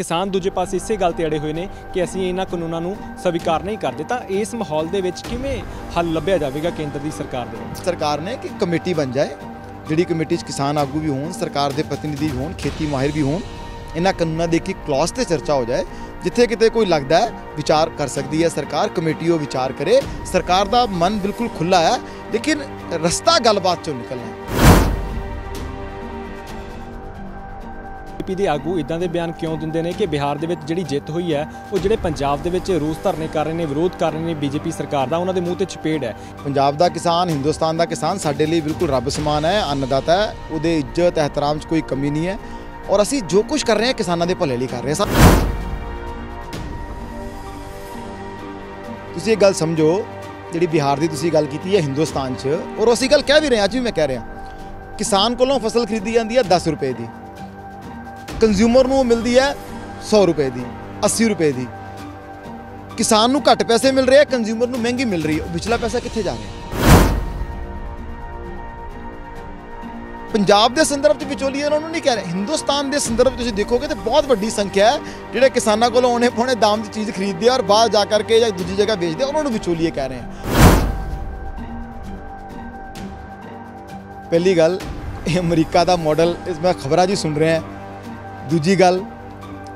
ਕਿਸਾਨ ਦੂਜੇ ਪਾਸੇ ਇਸੇ ਗੱਲ ਤੇ ਅੜੇ ਹੋਏ ਨੇ ਕਿ ਅਸੀਂ ਇਹਨਾਂ ਕਾਨੂੰਨਾਂ ਨੂੰ ਸਵੀਕਾਰ ਨਹੀਂ ਕਰਦੇ ਤਾਂ ਇਸ ਮਾਹੌਲ ਦੇ ਵਿੱਚ ਕਿਵੇਂ ਹੱਲ ਲੱਭਿਆ ਜਾਵੇਗਾ ਕੇਂਦਰ ਦੀ ਸਰਕਾਰ ਦੇ ਸਰਕਾਰ ਨੇ ਕਿ ਕਮੇਟੀ ਬਣ ਜਾਏ ਜਿਹੜੀ ਕਮੇਟੀ 'ਚ ਕਿਸਾਨ ਆਗੂ ਵੀ ਹੋਣ ਸਰਕਾਰ ਦੇ ਪ੍ਰਤੀਨਿਧੀ ਹੋਣ ਖੇਤੀ ਮਾਹਿਰ ਵੀ ਹੋਣ ਇਹਨਾਂ ਕਾਨੂੰਨਾਂ ਦੇ ਕੀ ਕਲੌਸ ਤੇ ਚਰਚਾ ਹੋ ਜਾਏ ਜਿੱਥੇ ਕਿਤੇ ਕੋਈ ਲੱਗਦਾ ਹੈ ਵਿਚਾਰ ਕਰ ਸਕਦੀ ਹੈ ਸਰਕਾਰ ਕਮੇਟੀ ਉਹ ਵਿਚਾਰ ਕਰੇ ਸਰਕਾਰ ਦਾ ਮਨ ਬਿਲਕੁਲ ਖੁੱਲਾ ਹੈ ਲੇਕਿਨ ਰਸਤਾ ਗੱਲਬਾਤ ਚੋਂ ਨਿਕਲਣਾ ਬੀਜੇਪੀ ਦੇ ਆਗੂ ਇਦਾਂ ਦੇ ਬਿਆਨ ਕਿਉਂ ਦਿੰਦੇ ਨੇ ਕਿ ਬਿਹਾਰ ਦੇ ਵਿੱਚ ਜਿਹੜੀ ਜਿੱਤ ਹੋਈ ਹੈ ਉਹ ਜਿਹੜੇ ਪੰਜਾਬ ਦੇ ਵਿੱਚ ਰੋਸ ਧਰਨੇ ਕਰ ਰਹੇ ਨੇ ਵਿਰੋਧ ਕਰ ਰਹੇ ਨੇ ਬੀਜੇਪੀ ਸਰਕਾਰ ਦਾ ਉਹਨਾਂ ਦੇ ਮੂੰਹ ਤੇ ਚਪੇੜ ਹੈ ਪੰਜਾਬ ਦਾ ਕਿਸਾਨ ਹਿੰਦੁਸਤਾਨ ਦਾ ਕਿਸਾਨ ਸਾਡੇ ਲਈ ਬਿਲਕੁਲ ਰੱਬ ਸਮਾਨ ਹੈ ਅੰਨਦਾਤਾ ਹੈ ਉਹਦੇ ਇੱਜ਼ਤ ਇਹਤਰਾਮ 'ਚ ਕੋਈ ਕਮੀ ਨਹੀਂ ਹੈ ਔਰ ਅਸੀਂ ਜੋ ਕੁਝ ਕਰ ਰਹੇ ਹਾਂ ਕਿਸਾਨਾਂ ਦੇ ਭਲੇ ਲਈ ਕਰ ਰਹੇ ਹਾਂ ਤੁਸੀਂ ਇਹ ਗੱਲ ਸਮਝੋ ਜਿਹੜੀ ਬਿਹਾਰ ਦੀ ਤੁਸੀਂ ਗੱਲ ਕੀਤੀ ਹੈ ਹਿੰਦੁਸਤਾਨ 'ਚ ਔਰ ਉਸੇ ਗੱਲ ਕਹਿ ਵੀ ਰਹੇ ਅੱਜ ਵੀ ਮੈਂ ਕਹਿ ਰਿਹਾ ਕਿਸਾਨ ਕੋਲੋਂ ਫਸਲ ਖਰੀਦੀ ਜਾਂਦੀ ਹੈ 10 ਰੁਪਏ ਦੀ ਕੰਜ਼ਿਊਮਰ ਨੂੰ ਮਿਲਦੀ ਹੈ 100 ਰੁਪਏ ਦੀ 80 ਰੁਪਏ ਦੀ ਕਿਸਾਨ ਨੂੰ ਘੱਟ ਪੈਸੇ ਮਿਲ ਰਹੇ ਆ ਕੰਜ਼ਿਊਮਰ ਨੂੰ ਮਹਿੰਗੀ ਮਿਲ ਰਹੀ ਹੈ ਵਿਚਲਾ ਪੈਸਾ ਕਿੱਥੇ ਜਾ ਰਿਹਾ ਪੰਜਾਬ ਦੇ ਸੰਦਰਭ ਵਿੱਚ ਵਿਚੋਲੀਆਂ ਉਹਨੂੰ ਨਹੀਂ ਕਹਿ ਰਹੇ ਹਿੰਦੁਸਤਾਨ ਦੇ ਸੰਦਰਭ ਤੁਸੀਂ ਦੇਖੋਗੇ ਤੇ ਬਹੁਤ ਵੱਡੀ ਸੰਖਿਆ ਹੈ ਜਿਹੜੇ ਕਿਸਾਨਾਂ ਕੋਲੋਂ ਆਉਣੇ ਪੋਣੇ ਦਾਮ ਦੀ ਚੀਜ਼ ਖਰੀਦਦੇ ਆ ਔਰ ਬਾਹਰ ਜਾ ਕਰਕੇ ਜਾਂ ਦੂਜੀ ਜਗ੍ਹਾ ਵੇਚਦੇ ਉਹਨਾਂ ਨੂੰ ਵਿਚੋਲੀਏ ਕਹਿ ਰਹੇ ਆ ਪਹਿਲੀ ਗੱਲ ਇਹ ਅਮਰੀਕਾ ਦਾ ਮਾਡਲ ਇਸ ਮੈਂ ਖਬਰਾਂ ਜੀ ਸੁਣ ਰਹੇ ਹਾਂ ਦੂਜੀ ਗੱਲ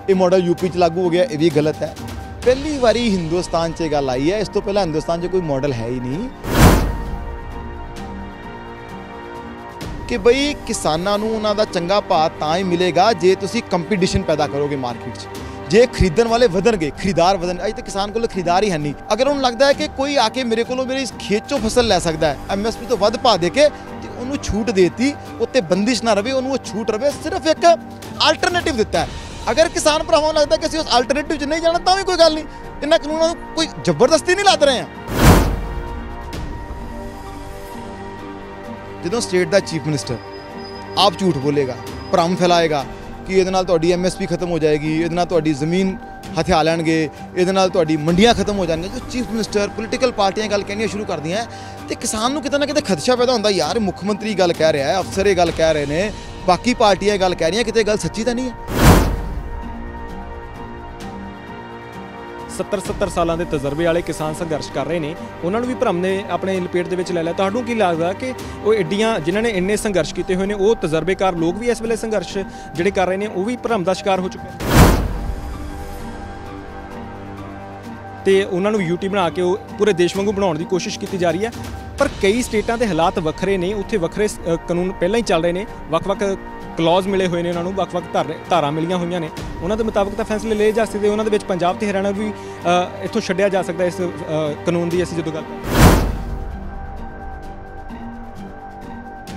ਇਹ ਮਾਡਲ ਯੂਪੀ 'ਚ ਲਾਗੂ ਹੋ ਗਿਆ ਇਹ ਵੀ ਗਲਤ ਹੈ ਪਹਿਲੀ ਵਾਰੀ ਹਿੰਦੁਸਤਾਨ 'ਚ ਇਹ ਗੱਲ ਆਈ ਹੈ ਇਸ ਤੋਂ ਪਹਿਲਾਂ ਹਿੰਦੁਸਤਾਨ 'ਚ ਕੋਈ ਮਾਡਲ ਹੈ ਹੀ ਨਹੀਂ ਕਿ ਬਈ ਕਿਸਾਨਾਂ ਨੂੰ ਉਹਨਾਂ ਦਾ ਚੰਗਾ ਭਾਅ ਤਾਂ ਹੀ ਮਿਲੇਗਾ ਜੇ ਤੁਸੀਂ ਕੰਪੀਟੀਸ਼ਨ ਪੈਦਾ ਕਰੋਗੇ ਮਾਰਕੀਟ 'ਚ ਜੇ ਖਰੀਦਣ ਵਾਲੇ ਵਧਣਗੇ ਖਰੀਦਾਰ ਵਧਣ ਅਜੇ ਤੱਕ ਕਿਸਾਨ ਕੋਲ ਖਰੀਦਾਰ ਹੀ ਹੈ ਨਹੀਂ ਅਗਰ ਉਹਨੂੰ ਲੱਗਦਾ ਹੈ ਕਿ ਕੋਈ ਆ ਕੇ ਮੇਰੇ ਕੋਲੋਂ ਮੇਰੇ ਇਸ ਖੇਤ ਚੋਂ ਫਸਲ ਲੈ ਸਕਦਾ ਹੈ ਐਮਐਸਪੀ ਤੋਂ ਵੱਧ ਪਾ ਦੇ ਕੇ ਤੇ ਉਹਨੂੰ ਛੂਟ ਦੇਤੀ ਉੱਤੇ ਬੰਦਿਸ਼ ਨਾ ਰਵੇ ਉਹਨੂੰ ਉਹ ਛੂਟ ਰਵੇ ਸਿਰਫ ਇੱਕ ਆਲਟਰਨੇਟਿਵ ਦਿੱਤਾ ਹੈ ਅਗਰ ਕਿਸਾਨ ਭਰਾਵਾਂ ਨੂੰ ਲੱਗਦਾ ਕਿ ਅਸੀਂ ਉਸ ਆਲਟਰਨੇਟਿਵ 'ਚ ਨਹੀਂ ਜਾਣਾ ਤਾਂ ਵੀ ਕੋਈ ਗੱਲ ਨਹੀਂ ਇਹਨਾਂ ਕਾਨੂੰਨਾਂ ਨੂੰ ਕੋਈ ਜ਼ਬਰਦਸਤੀ ਨਹੀਂ ਲਾਦ ਰਹੇ ਆ ਜਦੋਂ ਸਟੇਟ ਦਾ ਚੀਫ ਮਿਨਿਸਟਰ ਆਪ ਝੂਠ ਬੋਲੇਗਾ ਭਰਮ ਫੈਲਾਏਗਾ ਕਿ ਇਹਦੇ ਨਾਲ ਤੁਹਾਡੀ ਐਮਐਸਪੀ ਖਤਮ ਹੋ ਜਾਏਗੀ ਇਹਦੇ ਨਾਲ ਤੁਹਾਡੀ ਜ਼ਮੀਨ ਹਥਿਆ ਲੈਣਗੇ ਇਹਦੇ ਨਾਲ ਤੁਹਾਡੀ ਮੰਡੀਆਂ ਖਤਮ ਹੋ ਜਾਣਗੀਆਂ ਜੋ ਚੀਫ ਮਿਨਿਸਟਰ ਪੋਲੀਟੀਕਲ ਪਾਰਟੀਆਂ ਗੱਲ ਕਹਿਣੀਆਂ ਸ਼ੁਰੂ ਕਰਦੀਆਂ ਤੇ ਕਿਸਾਨ ਨੂੰ ਕਿਤੇ ਨਾ ਕਿਤੇ ਖਦਸ਼ਾ ਪੈਦਾ ਹੁੰਦਾ ਯਾਰ ਮੁੱਖ ਮੰਤਰੀ ਗੱਲ ਕਹਿ ਰਿਹਾ ਹੈ ਅਫਸਰ ਇਹ ਗੱਲ ਕਹਿ ਰਹੇ ਨੇ ਬਾਕੀ ਪਾਰਟੀਆਂ ਗੱਲ ਕਹਿ ਰਹੀਆਂ ਕਿਤੇ ਗੱਲ ਸੱਚੀ ਤਾਂ ਨਹੀਂ ਹੈ 70-70 ਸਾਲਾਂ ਦੇ ਤਜਰਬੇ ਵਾਲੇ ਕਿਸਾਨ ਸੰਘਰਸ਼ ਕਰ ਰਹੇ ਨੇ ਉਹਨਾਂ ਨੂੰ ਵੀ ਭਰਮ ਨੇ ਆਪਣੇ ਲਪੇਟ ਦੇ ਵਿੱਚ ਲੈ ਲਿਆ ਤੁਹਾਨੂੰ ਕੀ ਲੱਗਦਾ ਕਿ ਉਹ ਏਡੀਆਂ ਜਿਨ੍ਹਾਂ ਨੇ ਇੰਨੇ ਸੰਘਰਸ਼ ਕੀਤੇ ਹੋਏ ਨੇ ਉਹ ਤਜਰਬੇਕਾਰ ਲੋਕ ਵੀ ਇਸ ਵੇਲੇ ਸੰਘਰਸ਼ ਜਿਹੜੇ ਕਰ ਰਹੇ ਨੇ ਉਹ ਵੀ ਭਰਮ ਦਾ ਸ਼ਿਕਾਰ ਹੋ ਚੁੱਕੇ ਨੇ ਤੇ ਉਹਨਾਂ ਨੂੰ ਯੂਟੀ ਬਣਾ ਕੇ ਉਹ ਪੂਰੇ ਦੇਸ਼ ਵਾਂਗੂ ਬਣਾਉਣ ਦੀ ਕੋਸ਼ਿਸ਼ ਕੀਤੀ ਜਾ ਰਹੀ ਹੈ ਪਰ ਕਈ ਸਟੇਟਾਂ ਦੇ ਹਾਲਾਤ ਵੱਖਰੇ ਨੇ ਉੱਥੇ ਵੱਖਰੇ ਕਾਨੂੰਨ ਪਹਿਲਾਂ ਹੀ ਚੱਲ ਰਹੇ ਨੇ ਵੱਖ-ਵੱਖ ਕਲੌਜ਼ ਮਿਲੇ ਹੋਏ ਨੇ ਉਹਨਾਂ ਨੂੰ ਵੱਖ-ਵੱਖ ਧਾਰਾਂ ਮਿਲੀਆਂ ਹੋਈਆਂ ਨੇ ਉਹਨਾਂ ਦੇ ਮੁਤਾਬਕ ਤਾਂ ਫੈਸਲੇ ਲਏ ਜਾ ਸਕਦੇ ਉਹਨਾਂ ਦੇ ਵਿੱਚ ਪੰਜਾਬ ਤੇ ਹਰਿਆਣਾ ਵੀ ਇੱਥੋਂ ਛੱਡਿਆ ਜਾ ਸਕਦਾ ਇਸ ਕਾਨੂੰਨ ਦੀ ਅਸੀਂ ਜਦੋਂ ਗੱਲ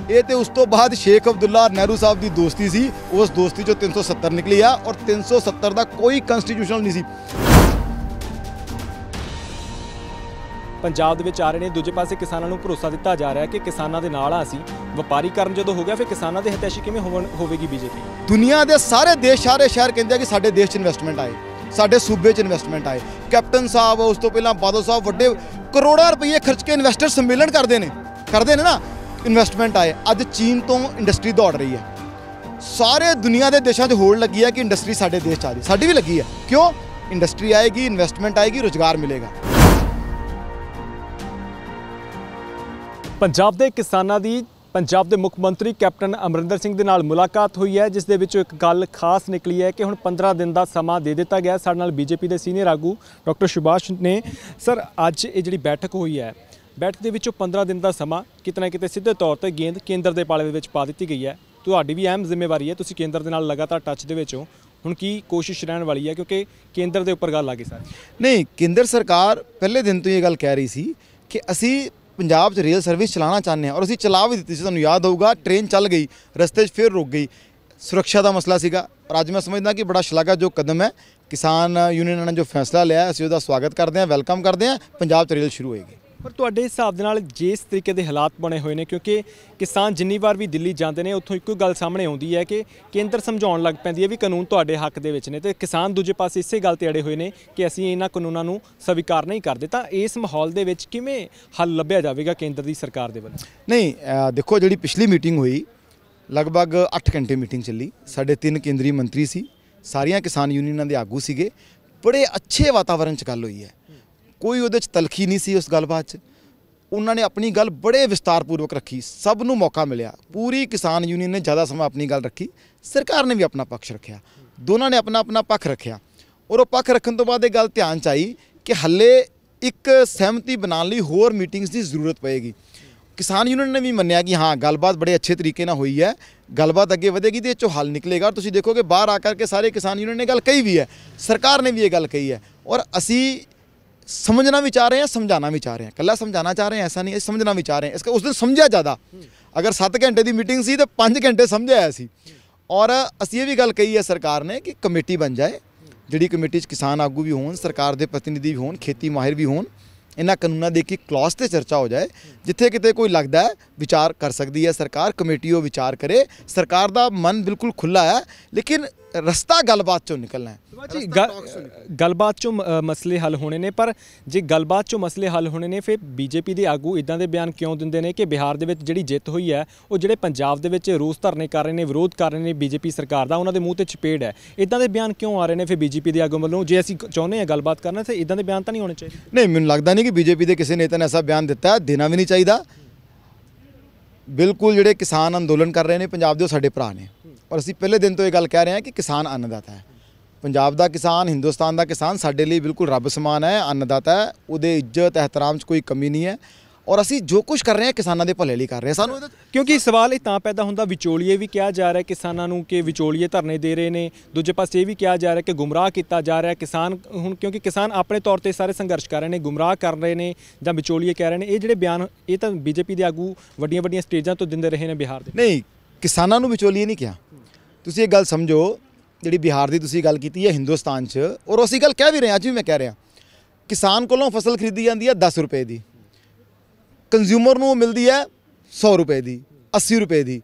ਇਹ ਤੇ ਉਸ ਤੋਂ ਬਾਅਦ ਸ਼ੇਖ ਅਬਦੁੱਲਾ ਨਹਿਰੂ ਸਾਹਿਬ ਦੀ ਦੋਸਤੀ ਸੀ ਉਸ ਦੋਸਤੀ ਚੋਂ 370 ਨਿਕਲੀ ਆ ਔਰ 370 ਦਾ ਕੋਈ ਕਨਸਟੀਟਿਊਸ਼ਨਲ ਨਹੀਂ ਸੀ ਪੰਜਾਬ ਦੇ ਵਿੱਚ ਆ ਰਹੇ ਨੇ ਦੂਜੇ ਪਾਸੇ ਕਿਸਾਨਾਂ ਨੂੰ ਭਰੋਸਾ ਦਿੱਤਾ ਜਾ ਰਿਹਾ ਕਿ ਕਿਸਾਨਾਂ ਦੇ ਨਾਲ ਆ ਅਸੀਂ ਵਪਾਰੀਕਰਨ ਜਦੋਂ ਹੋ ਗਿਆ ਫਿਰ ਕਿਸਾਨਾਂ ਦੇ ਹਿਤੈਸ਼ੀ ਕਿਵੇਂ ਹੋਵੇਗੀ ਬੀਜੇਪੀ ਦੁਨੀਆ ਦੇ ਸਾਰੇ ਦੇਸ਼ ਸਾਰੇ ਸ਼ਹਿਰ ਕਹਿੰਦੇ ਆ ਕਿ ਸਾਡੇ ਦੇਸ਼ 'ਚ ਇਨਵੈਸਟਮੈਂਟ ਆਏ ਸਾਡੇ ਸੂਬੇ 'ਚ ਇਨਵੈਸਟਮੈਂਟ ਆਏ ਕੈਪਟਨ ਸਾਹਿਬ ਉਸ ਤੋਂ ਪਹਿਲਾਂ ਬਾਦਲ ਸਾਹਿਬ ਵੱਡੇ ਕਰੋੜਾਂ ਰੁਪਏ ਖਰਚ ਕੇ ਇਨਵੈਸਟਰ ਸੰਮੇਲਨ ਕਰਦੇ ਨੇ ਕਰਦੇ ਨੇ ਨਾ ਇਨਵੈਸਟਮੈਂਟ ਆਏ ਅੱਜ ਚੀਨ ਤੋਂ ਇੰਡਸਟਰੀ ਦੌੜ ਰਹੀ ਹੈ ਸਾਰੇ ਦੁਨੀਆ ਦੇ ਦੇਸ਼ਾਂ 'ਚ ਹੋੜ ਲੱਗੀ ਹੈ ਕਿ ਇੰਡਸਟਰੀ ਸਾਡੇ ਦੇਸ਼ 'ਚ ਆ ਜਾਵੇ ਸਾਡੀ ਵੀ ਲੱਗੀ ਹੈ ਕਿਉਂ ਇੰਡਸਟਰੀ ਆਏਗੀ ਇਨਵੈਸਟਮੈਂਟ ਆਏਗੀ ਰੋਜ਼ਗਾਰ ਮਿਲੇਗਾ ਪੰਜਾਬ ਦੇ ਕਿਸਾਨਾਂ ਦੀ ਪੰਜਾਬ ਦੇ ਮੁੱਖ ਮੰਤਰੀ ਕੈਪਟਨ ਅਮਰਿੰਦਰ ਸਿੰਘ ਦੇ ਨਾਲ ਮੁਲਾਕਾਤ ਹੋਈ ਹੈ ਜਿਸ ਦੇ ਵਿੱਚੋਂ ਇੱਕ ਗੱਲ ਖਾਸ ਨਿਕਲੀ ਹੈ ਕਿ ਹੁਣ 15 ਦਿਨ ਦਾ ਸਮਾਂ ਦੇ ਦਿੱਤਾ ਗਿਆ ਸਾਡੇ ਨਾਲ ਬੀਜੇਪੀ ਦੇ ਸੀਨੀਅਰ ਆਗੂ ਡਾਕਟਰ ਸੁਭਾਸ਼ ਨੇ ਸਰ ਅੱਜ ਇਹ ਜਿਹੜੀ ਬੈਠਕ ਹੋਈ ਹੈ ਬੈਠਕ ਦੇ ਵਿੱਚੋਂ 15 ਦਿਨ ਦਾ ਸਮਾਂ ਕਿਤਨਾ ਕਿਤੇ ਸਿੱਧੇ ਤੌਰ ਤੇ ਗੇਂਦ ਕੇਂਦਰ ਦੇ ਪਾਲੇ ਦੇ ਵਿੱਚ ਪਾ ਦਿੱਤੀ ਗਈ ਹੈ ਤੁਹਾਡੀ ਵੀ ਅਹਿਮ ਜ਼ਿੰਮੇਵਾਰੀ ਹੈ ਤੁਸੀਂ ਕੇਂਦਰ ਦੇ ਨਾਲ ਲਗਾਤਾਰ ਟੱਚ ਦੇ ਵਿੱਚ ਹੋ ਹੁਣ ਕੀ ਕੋਸ਼ਿਸ਼ ਰਹਿਣ ਵਾਲੀ ਹੈ ਕਿਉਂਕਿ ਕੇਂਦਰ ਦੇ ਉੱਪਰ ਗੱਲ ਆ ਗਈ ਸਰ ਨਹੀਂ ਕੇਂਦਰ ਸਰਕਾਰ ਪਹਿਲੇ ਦਿਨ ਤੋਂ ਹੀ ਇਹ ਗੱਲ ਕਹਿ ਰਹੀ ਸੀ ਕਿ ਅਸੀਂ ਪੰਜਾਬ 'ਚ ਰੇਲ ਸਰਵਿਸ ਚਲਾਉਣਾ ਚਾਹੁੰਦੇ ਆ ਔਰ ਅਸੀਂ ਚਲਾ ਵੀ ਦਿੱਤੀ ਸੀ ਤੁਹਾਨੂੰ ਯਾਦ ਹੋਊਗਾ ਟ੍ਰੇਨ ਚੱਲ ਗਈ ਰਸਤੇ 'ਚ ਫਿਰ ਰੁਕ ਗਈ ਸੁਰੱਖਿਆ ਦਾ ਮਸਲਾ ਸੀਗਾ ਪਰ ਅੱਜ ਮੈਂ ਸਮਝਦਾ ਕਿ ਬੜਾ ਜੋ ਕਦਮ ਹੈ ਕਿਸਾਨ ਯੂਨੀਅਨਾਂ ਨੇ ਜੋ ਫੈਸਲਾ ਲਿਆ ਅਸੀਂ ਉਹਦਾ ਸਵਾਗਤ ਕਰਦੇ ਹਾਂ ਵੈਲਕਮ ਕਰਦੇ ਹਾਂ ਪੰਜਾਬ 'ਚ ਰੇਲ ਸ਼ੁਰੂ ਹੋਏਗੀ ਪਰ ਤੁਹਾਡੇ ਹਿਸਾਬ ਦੇ ਨਾਲ ਜਿਸ ਤਰੀਕੇ ਦੇ ਹਾਲਾਤ ਬਣੇ ਹੋਏ ਨੇ ਕਿਉਂਕਿ ਕਿਸਾਨ ਜਿੰਨੀ ਵਾਰ ਵੀ ਦਿੱਲੀ ਜਾਂਦੇ ਨੇ ਉੱਥੋਂ ਇੱਕੋ ਗੱਲ ਸਾਹਮਣੇ ਆਉਂਦੀ ਹੈ ਕਿ ਕੇਂਦਰ ਸਮਝਾਉਣ ਲੱਗ ਪੈਂਦੀ ਹੈ ਵੀ ਕਾਨੂੰਨ ਤੁਹਾਡੇ ਹੱਕ ਦੇ ਵਿੱਚ ਨੇ ਤੇ ਕਿਸਾਨ ਦੂਜੇ ਪਾਸੇ ਇਸੇ ਗੱਲ ਤੇ ਅੜੇ ਹੋਏ ਨੇ ਕਿ ਅਸੀਂ ਇਹਨਾਂ ਕਾਨੂੰਨਾਂ ਨੂੰ ਸਵੀਕਾਰ ਨਹੀਂ ਕਰਦੇ ਤਾਂ ਇਸ ਮਾਹੌਲ ਦੇ ਵਿੱਚ ਕਿਵੇਂ ਹੱਲ ਲੱਭਿਆ ਜਾਵੇਗਾ ਕੇਂਦਰ ਦੀ ਸਰਕਾਰ ਦੇ ਵੱਲੋਂ ਨਹੀਂ ਦੇਖੋ ਜਿਹੜੀ ਪਿਛਲੀ ਮੀਟਿੰਗ ਹੋਈ ਲਗਭਗ 8 ਘੰਟੇ ਮੀਟਿੰਗ ਚੱਲੀ ਸਾਡੇ ਤਿੰਨ ਕੇਂਦਰੀ ਮੰਤਰੀ ਸੀ ਸਾਰੀਆਂ ਕਿਸਾਨ ਯੂਨੀਅਨਾਂ ਦੇ ਆਗੂ ਸੀਗੇ ਬੜੇ ਅੱਛੇ ਵਾਤਾਵਰਣ 'ਚ ਗੱਲ ਹੋਈ ਹੈ ਕੋਈ ਉਹਦੇ 'ਚ ਤਲਖੀ ਨਹੀਂ ਸੀ ਉਸ ਗੱਲਬਾਤ 'ਚ ਉਹਨਾਂ ਨੇ ਆਪਣੀ ਗੱਲ ਬੜੇ ਵਿਸਤਾਰਪੂਰਵਕ ਰੱਖੀ ਸਭ ਨੂੰ ਮੌਕਾ ਮਿਲਿਆ ਪੂਰੀ ਕਿਸਾਨ ਯੂਨੀਅਨ ਨੇ ਜ਼ਿਆਦਾ ਸਮਾਂ ਆਪਣੀ ਗੱਲ ਰੱਖੀ ਸਰਕਾਰ ਨੇ ਵੀ ਆਪਣਾ ਪੱਖ ਰੱਖਿਆ ਦੋਨਾਂ ਨੇ ਆਪਣਾ ਆਪਣਾ ਪੱਖ ਰੱਖਿਆ ਔਰ ਉਹ ਪੱਖ ਰੱਖਣ ਤੋਂ ਬਾਅਦ ਇਹ ਗੱਲ ਧਿਆਨ ਚ ਆਈ ਕਿ ਹੱਲੇ ਇੱਕ ਸਹਿਮਤੀ ਬਣਾਉਣ ਲਈ ਹੋਰ ਮੀਟਿੰਗਸ ਦੀ ਜ਼ਰੂਰਤ ਪਵੇਗੀ ਕਿਸਾਨ ਯੂਨੀਅਨ ਨੇ ਵੀ ਮੰਨਿਆ ਕਿ ਹਾਂ ਗੱਲਬਾਤ ਬੜੇ ਅੱਛੇ ਤਰੀਕੇ ਨਾਲ ਹੋਈ ਹੈ ਗੱਲਬਾਤ ਅੱਗੇ ਵਧੇਗੀ ਤੇ ਇਹ ਚੋਂ ਹੱਲ ਨਿਕਲੇਗਾ ਤੁਸੀਂ ਦੇਖੋਗੇ ਬਾਹਰ ਆ ਕਰਕੇ ਸਾਰੇ ਕਿਸਾਨ ਯੂਨੀਅਨ ਨੇ ਗੱਲ ਕਹੀ ਵੀ ਹੈ ਸਰਕਾਰ ਨੇ ਵੀ ਇਹ ਗੱਲ ਕਹੀ ਹੈ ਔਰ ਅਸੀਂ ਸਮਝਣਾ ਵੀ ਚਾਹ ਰਹੇ ਆ ਸਮਝਾਣਾ ਵੀ ਚਾਹ ਰਹੇ ਆ ਕੱਲਾ ਸਮਝਾਣਾ ਚਾਹ ਰਹੇ ਆ ਐਸਾ ਨਹੀਂ ਸਮਝਣਾ ਵੀ ਚਾਹ ਰਹੇ ਆ ਇਸ ਉਸ ਦਿਨ ਸਮਝਿਆ ਜ਼ਿਆਦਾ ਅਗਰ 7 ਘੰਟੇ ਦੀ ਮੀਟਿੰਗ ਸੀ ਤਾਂ 5 ਘੰਟੇ ਸਮਝਾਇਆ ਸੀ ਔਰ ਅਸੀਂ ਇਹ ਵੀ ਗੱਲ ਕਹੀ ਹੈ ਸਰਕਾਰ ਨੇ ਕਿ ਕਮੇਟੀ ਬਣ ਜਾਏ ਜਿਹੜੀ ਕਮੇਟੀ 'ਚ ਕਿਸਾਨ ਆਗੂ ਵੀ ਹੋਣ ਸਰਕਾਰ ਦੇ ਪ੍ਰਤੀਨਿਧੀ ਵੀ ਹੋਣ ਖੇਤੀ ਮਾਹਿਰ ਵੀ ਹੋਣ ਇਹਨਾਂ ਕਾਨੂੰਨਾਂ ਦੇ ਕੀ ਕਲਾਸ ਤੇ ਚਰਚਾ ਹੋ ਜਾਏ ਜਿੱਥੇ ਕਿਤੇ ਕੋਈ ਲੱਗਦਾ ਹੈ ਵਿਚਾਰ ਕਰ ਸਕਦੀ ਹੈ ਸਰਕਾਰ ਕਮੇਟੀ ਉਹ ਵਿਚਾਰ ਕਰੇ ਸਰਕਾਰ ਦਾ ਮਨ ਬਿਲਕੁਲ ਖੁੱਲਾ ਹੈ ਲੇਕਿਨ ਰਸਤਾ ਗੱਲਬਾਤ ਚੋਂ ਨਿਕਲਣਾ ਹੈ ਗੱਲਬਾਤ ਚੋਂ ਮਸਲੇ ਹੱਲ ਹੋਣੇ ਨੇ ਪਰ ਜੇ ਗੱਲਬਾਤ ਚੋਂ ਮਸਲੇ ਹੱਲ ਹੋਣੇ ਨੇ ਫਿਰ ਬੀਜੇਪੀ ਦੇ ਆਗੂ ਇਦਾਂ ਦੇ ਬਿਆਨ ਕਿਉਂ ਦਿੰਦੇ ਨੇ ਕਿ ਬਿਹਾਰ ਦੇ ਵਿੱਚ ਜਿਹੜੀ ਜਿੱਤ ਹੋਈ ਹੈ ਉਹ ਜਿਹੜੇ ਪੰਜਾਬ ਦੇ ਵਿੱਚ ਰੋਸ ਧਰਨੇ ਕਰ ਰਹੇ ਨੇ ਵਿਰੋਧ ਕਰ ਰਹੇ ਨੇ ਬੀਜੇਪੀ ਸਰਕਾਰ ਦਾ ਉਹਨਾਂ ਦੇ ਮੂੰਹ ਤੇ ਚਪੇੜ ਹੈ ਇਦਾਂ ਦੇ ਬਿਆਨ ਕਿਉਂ ਆ ਰਹੇ ਨੇ ਫਿਰ ਬੀਜੇਪੀ ਦੇ ਆਗੂ ਵੱਲੋਂ ਜੇ ਅਸੀਂ ਚਾਹੁੰਦੇ ਹਾਂ ਗੱਲਬਾਤ ਕਰਨਾ ਤੇ ਇਦਾਂ ਦੇ ਬਿਆਨ ਤਾਂ ਨਹੀਂ ਹੋਣੇ ਚਾਹੀਦੇ ਨਹੀਂ ਮੈਨੂੰ ਲੱਗਦਾ ਨਹੀਂ ਕਿ ਬੀਜੇਪੀ ਦੇ ਕਿਸੇ ਨੇਤਾ ਨੇ ਐਸਾ ਬਿਆਨ ਦਿੱਤਾ ਹੈ ਦੇਣਾ ਵੀ ਨਹੀਂ ਚਾਹੀਦਾ ਬਿਲਕੁਲ ਜਿਹੜੇ ਕਿਸਾਨ ਅੰਦੋਲਨ ਕਰ ਰਹੇ ਨੇ ਪੰਜਾਬ ਦੇ ਉਹ ਸਾਡੇ ਭਰਾ ਨੇ ਔਰ ਅਸੀਂ ਪਹਿਲੇ ਦਿਨ ਤੋਂ ਇਹ ਗੱਲ ਕਹਿ ਰਹੇ ਹਾਂ ਕਿ ਕਿਸਾਨ ਅੰਨਦਾਤਾ ਹੈ ਪੰਜਾਬ ਦਾ ਕਿਸਾਨ ਹਿੰਦੁਸਤਾਨ ਦਾ ਕਿਸਾਨ ਸਾਡੇ ਲਈ ਬਿਲਕੁਲ ਰੱਬ ਸਮਾਨ ਹੈ ਅੰਨਦਾਤਾ ਹੈ ਉਹਦੇ ਇੱਜ਼ਤ ਇਹਤਰਾਮ 'ਚ ਕੋਈ ਕਮੀ ਨਹੀਂ ਹੈ ਔਰ ਅਸੀਂ ਜੋ ਕੁਝ ਕਰ ਰਹੇ ਹਾਂ ਕਿਸਾਨਾਂ ਦੇ ਭਲੇ ਲਈ ਕਰ ਰਹੇ ਹਾਂ ਸਾਨੂੰ ਕਿਉਂਕਿ ਸਵਾਲ ਇਹ ਤਾਂ ਪੈਦਾ ਹੁੰਦਾ ਵਿਚੋਲੀਏ ਵੀ ਕਿਹਾ ਜਾ ਰਿਹਾ ਕਿਸਾਨਾਂ ਨੂੰ ਕਿ ਵਿਚੋਲੀਏ ਧਰਨੇ ਦੇ ਰਹੇ ਨੇ ਦੂਜੇ ਪਾਸੇ ਇਹ ਵੀ ਕਿਹਾ ਜਾ ਰਿਹਾ ਕਿ ਗੁੰਮਰਾਹ ਕੀਤਾ ਜਾ ਰਿਹਾ ਕਿਸਾਨ ਹੁਣ ਕਿਉਂਕਿ ਕਿਸਾਨ ਆਪਣੇ ਤੌਰ ਤੇ ਸਾਰੇ ਸੰਘਰਸ਼ ਕਰ ਰਹੇ ਨੇ ਗੁੰਮਰਾਹ ਕਰ ਰਹੇ ਨੇ ਜਾਂ ਵਿਚੋਲੀਏ ਕਹਿ ਰਹੇ ਨੇ ਇਹ ਜਿਹੜੇ ਬਿਆਨ ਇਹ ਤਾਂ ਬੀਜੇਪੀ ਦੇ ਆਗੂ ਵੱਡੀਆਂ ਵੱਡੀਆਂ ਸਟੇਜਾਂ ਤੋਂ ਦਿੰਦੇ ਰਹੇ ਨੇ ਬਿਹਾਰ ਦੇ ਨਹੀਂ ਕਿਸਾਨਾਂ ਨੂੰ ਵਿਚੋਲੀਏ ਨਹੀਂ ਕਿਹਾ ਤੁਸੀਂ ਇਹ ਗੱਲ ਸਮਝੋ ਜਿਹੜੀ ਬਿਹਾਰ ਦੀ ਤੁਸੀਂ ਗੱਲ ਕੀਤੀ ਹੈ ਹਿੰਦੁਸਤਾਨ 'ਚ ਔਰ ਅਸੀਂ ਗੱਲ ਕਹਿ ਵੀ ਰਹੇ ਹਾਂ ਅੱਜ ਵੀ ਮੈਂ ਕਹਿ ਰਿਹਾ ਕਿਸਾਨ ਕੋਲੋਂ ਫਸਲ ਖਰੀਦੀ ਜਾਂਦੀ ਹੈ 10 ਰੁਪਏ ਦੀ ਕੰਜ਼ਿਊਮਰ ਨੂੰ ਮਿਲਦੀ ਹੈ 100 ਰੁਪਏ ਦੀ 80 ਰੁਪਏ ਦੀ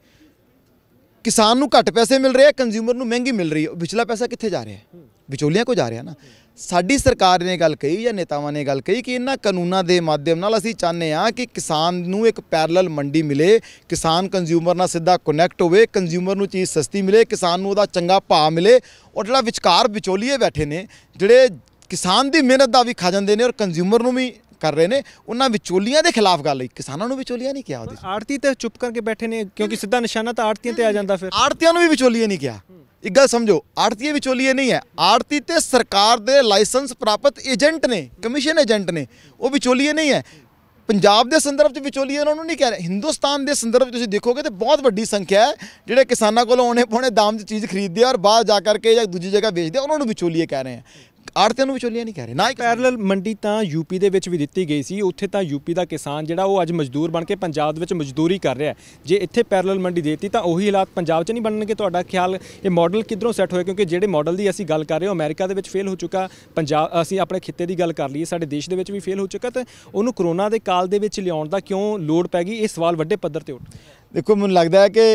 ਕਿਸਾਨ ਨੂੰ ਘੱਟ ਪੈਸੇ ਮਿਲ ਰਹੇ ਆ ਕੰਜ਼ਿਊਮਰ ਨੂੰ ਮਹਿੰਗੀ ਮਿਲ ਰਹੀ ਹੈ ਵਿਚਲਾ ਪੈਸਾ ਕਿੱਥੇ ਜਾ ਰਿਹਾ ਹੈ ਵਿਚੋਲਿਆਂ ਕੋ ਜਾ ਰਿਹਾ ਨਾ ਸਾਡੀ ਸਰਕਾਰ ਨੇ ਗੱਲ ਕਹੀ ਜਾਂ ਨੇਤਾਵਾਂ ਨੇ ਗੱਲ ਕਹੀ ਕਿ ਇਹਨਾਂ ਕਾਨੂੰਨਾਂ ਦੇ ਮਾਧਿਅਮ ਨਾਲ ਅਸੀਂ ਚਾਹੁੰਦੇ ਆ ਕਿ ਕਿਸਾਨ ਨੂੰ ਇੱਕ ਪੈਰਲਲ ਮੰਡੀ ਮਿਲੇ ਕਿਸਾਨ ਕੰਜ਼ਿਊਮਰ ਨਾਲ ਸਿੱਧਾ ਕਨੈਕਟ ਹੋਵੇ ਕੰਜ਼ਿਊਮਰ ਨੂੰ ਚੀਜ਼ ਸਸਤੀ ਮਿਲੇ ਕਿਸਾਨ ਨੂੰ ਉਹਦਾ ਚੰਗਾ ਭਾਅ ਮਿਲੇ ਔਰ ਜਿਹੜਾ ਵਿਚਕਾਰ ਵਿਚੋਲੀਏ ਬੈਠੇ ਨੇ ਜਿਹੜੇ ਕਿਸਾਨ ਦੀ ਮਿਹਨਤ ਦਾ ਵੀ ਖਾ ਜਾਂਦੇ ਨੇ ਔਰ ਕੰਜ਼ਿਊਮਰ ਨੂੰ ਵੀ ਕਰ ਰਹੇ ਨੇ ਉਹਨਾਂ ਵਿਚੋਲੀਆਂ ਦੇ ਖਿਲਾਫ ਗੱਲ ਹੋਈ ਕਿਸਾਨਾਂ ਨੂੰ ਵਿਚੋਲੀਆਂ ਨਹੀਂ ਕਿਹਾ ਉਹਦੇ ਆੜਤੀ ਤੇ ਚੁੱਪ ਕਰਕੇ ਬੈਠੇ ਨੇ ਕਿਉਂਕਿ ਸਿੱਧਾ ਨਿਸ਼ਾਨਾ ਤਾਂ ਆੜਤੀਆਂ ਤੇ ਆ ਜਾਂਦਾ ਫਿਰ ਆੜਤੀਆਂ ਨੂੰ ਵੀ ਵਿਚੋਲੀਆਂ ਨਹੀਂ ਕਿਹਾ ਇੱਕ ਗੱਲ ਸਮਝੋ ਆੜਤੀ ਵਿਚੋਲੀਆਂ ਨਹੀਂ ਹੈ ਆੜਤੀ ਤੇ ਸਰਕਾਰ ਦੇ ਲਾਇਸੈਂਸ ਪ੍ਰਾਪਤ ਏਜੰਟ ਨੇ ਕਮਿਸ਼ਨ ਏਜੰਟ ਨੇ ਉਹ ਵਿਚੋਲੀਆਂ ਨਹੀਂ ਹੈ ਪੰਜਾਬ ਦੇ ਸੰਦਰਭ 'ਚ ਵਿਚੋਲੀਆਂ ਉਹਨਾਂ ਨੂੰ ਨਹੀਂ ਕਹਿ ਰਹੇ ਹਿੰਦੁਸਤਾਨ ਦੇ ਸੰਦਰਭ 'ਚ ਤੁਸੀਂ ਦੇਖੋਗੇ ਤੇ ਬਹੁਤ ਵੱਡੀ ਸੰਖਿਆ ਹੈ ਜਿਹੜੇ ਕਿਸਾਨਾਂ ਕੋਲੋਂ ਆਉਣੇ ਪੋਣੇ ਦਾਮ 'ਚ ਚੀਜ਼ ਖਰੀਦਦੇ ਆ ਔਰ ਬਾਹਰ ਜਾ ਕਰਕੇ ਜਾਂ ਦੂਜੀ ਜਗ੍ਹਾ ਵੇਚਦੇ ਉਹਨਾਂ ਨੂੰ ਵਿਚੋਲੀਏ ਕਹਿ ਰਹੇ ਆ ਆੜਤਿਆਂ ਨੂੰ ਵਿਚੋਲੀਆਂ ਨਹੀਂ ਕਹਿ ਰਹੇ ਨਾ ਇੱਕ ਪੈਰਲਲ ਮੰਡੀ ਤਾਂ ਯੂਪੀ ਦੇ ਵਿੱਚ ਵੀ ਦਿੱਤੀ ਗਈ ਸੀ ਉੱਥੇ ਤਾਂ ਯੂਪੀ ਦਾ ਕਿਸਾਨ ਜਿਹੜਾ ਉਹ ਅੱਜ ਮਜ਼ਦੂਰ ਬਣ ਕੇ ਪੰਜਾਬ ਦੇ ਵਿੱਚ ਮਜ਼ਦੂਰੀ ਕਰ ਰਿਹਾ ਜੇ ਇੱਥੇ ਪੈਰਲਲ ਮੰਡੀ ਦੇਤੀ ਤਾਂ ਉਹੀ ਹਾਲਾਤ ਪੰਜਾਬ 'ਚ ਨਹੀਂ ਬਣਨਗੇ ਤੁਹਾਡਾ ਖਿਆਲ ਇਹ ਮਾਡਲ ਕਿਧਰੋਂ ਸੈੱਟ ਹੋਇਆ ਕਿਉਂਕਿ ਜਿਹੜੇ ਮਾਡਲ ਦੀ ਅਸੀਂ ਗੱਲ ਕਰ ਰਹੇ ਹਾਂ ਅਮਰੀਕਾ ਦੇ ਵਿੱਚ ਫੇਲ ਹੋ ਚੁੱਕਾ ਪੰਜਾਬ ਅਸੀਂ ਆਪਣੇ ਖਿੱਤੇ ਦੀ ਗੱਲ ਕਰ ਲਈਏ ਸਾਡੇ ਦੇਸ਼ ਦੇ ਵਿੱਚ ਵੀ ਫੇਲ ਹੋ ਚੁੱਕਾ ਤੇ ਉਹਨੂੰ ਕਰੋਨਾ ਦੇ ਕਾਲ ਦੇ ਵਿੱਚ ਲਿਆਉਣ ਦਾ ਕਿਉਂ ਲੋੜ ਪੈ ਗਈ ਇਹ ਸਵਾਲ ਵੱਡੇ ਪੱਧਰ ਤੇ ਉੱਠ ਦੇਖੋ ਮੈਨੂੰ ਲੱਗਦਾ ਹੈ ਕਿ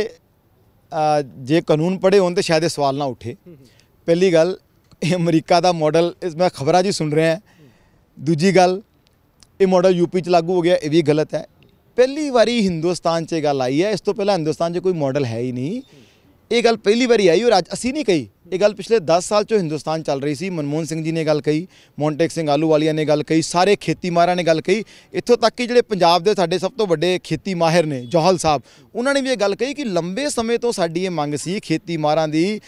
ਜੇ ਕਾਨੂੰਨ ਪੜੇ ਹੋਣ ਤੇ ਸ਼ਾਇਦ ਇਹ ਸਵਾਲ ਨਾ ਉੱਠੇ ਪਹਿਲੀ ਗੱਲ ਇਹ ਅਮਰੀਕਾ ਦਾ ਮਾਡਲ ਇਸ ਮੈਂ ਖਬਰਾਂ ਜੀ ਸੁਣ ਰਿਹਾ ਦੂਜੀ ਗੱਲ ਇਹ ਮਾਡਲ ਯੂਪੀ 'ਚ ਲਾਗੂ ਹੋ ਗਿਆ ਇਹ ਵੀ ਗਲਤ ਹੈ ਪਹਿਲੀ ਵਾਰੀ ਹਿੰਦੁਸਤਾਨ 'ਚ ਇਹ ਗੱਲ ਆਈ ਹੈ ਇਸ ਤੋਂ ਪਹਿਲਾਂ ਹਿੰਦੁਸਤਾਨ 'ਚ ਕੋਈ ਮਾਡਲ ਹੈ ਹੀ ਨਹੀਂ ਇਹ ਗੱਲ ਪਹਿਲੀ ਵਾਰੀ ਆਈ ਔਰ ਅੱਜ ਅਸੀਂ ਨਹੀਂ ਕਹੀ ਇਹ ਗੱਲ ਪਿਛਲੇ 10 ਸਾਲ ਚੋਂ ਹਿੰਦੁਸਤਾਨ ਚੱਲ ਰਹੀ ਸੀ ਮਨਮੋਹਨ ਸਿੰਘ ਜੀ ਨੇ ਗੱਲ ਕਹੀ ਮੌਂਟੇਕ ਸਿੰਘ ਆਲੂ ਵਾਲੀਆ ਨੇ ਗੱਲ ਕਹੀ ਸਾਰੇ ਖੇਤੀ ਮਾਹਰਾਂ ਨੇ ਗੱਲ ਕਹੀ ਇੱਥੋਂ ਤੱਕ ਕਿ ਜਿਹੜੇ ਪੰਜਾਬ ਦੇ ਸਾਡੇ ਸਭ ਤੋਂ ਵੱਡੇ ਖੇਤੀ ਮਾਹਿਰ ਨੇ ਜੋਹਲ ਸਾਹਿਬ ਉਹਨਾਂ ਨੇ ਵੀ ਇਹ ਗੱਲ ਕਹੀ ਕਿ ਲੰਬੇ ਸਮੇਂ ਤੋਂ ਸਾਡੀ ਇਹ ਮੰਗ ਸੀ ਖੇਤੀ ਮਾਹਰਾਂ ਦੀ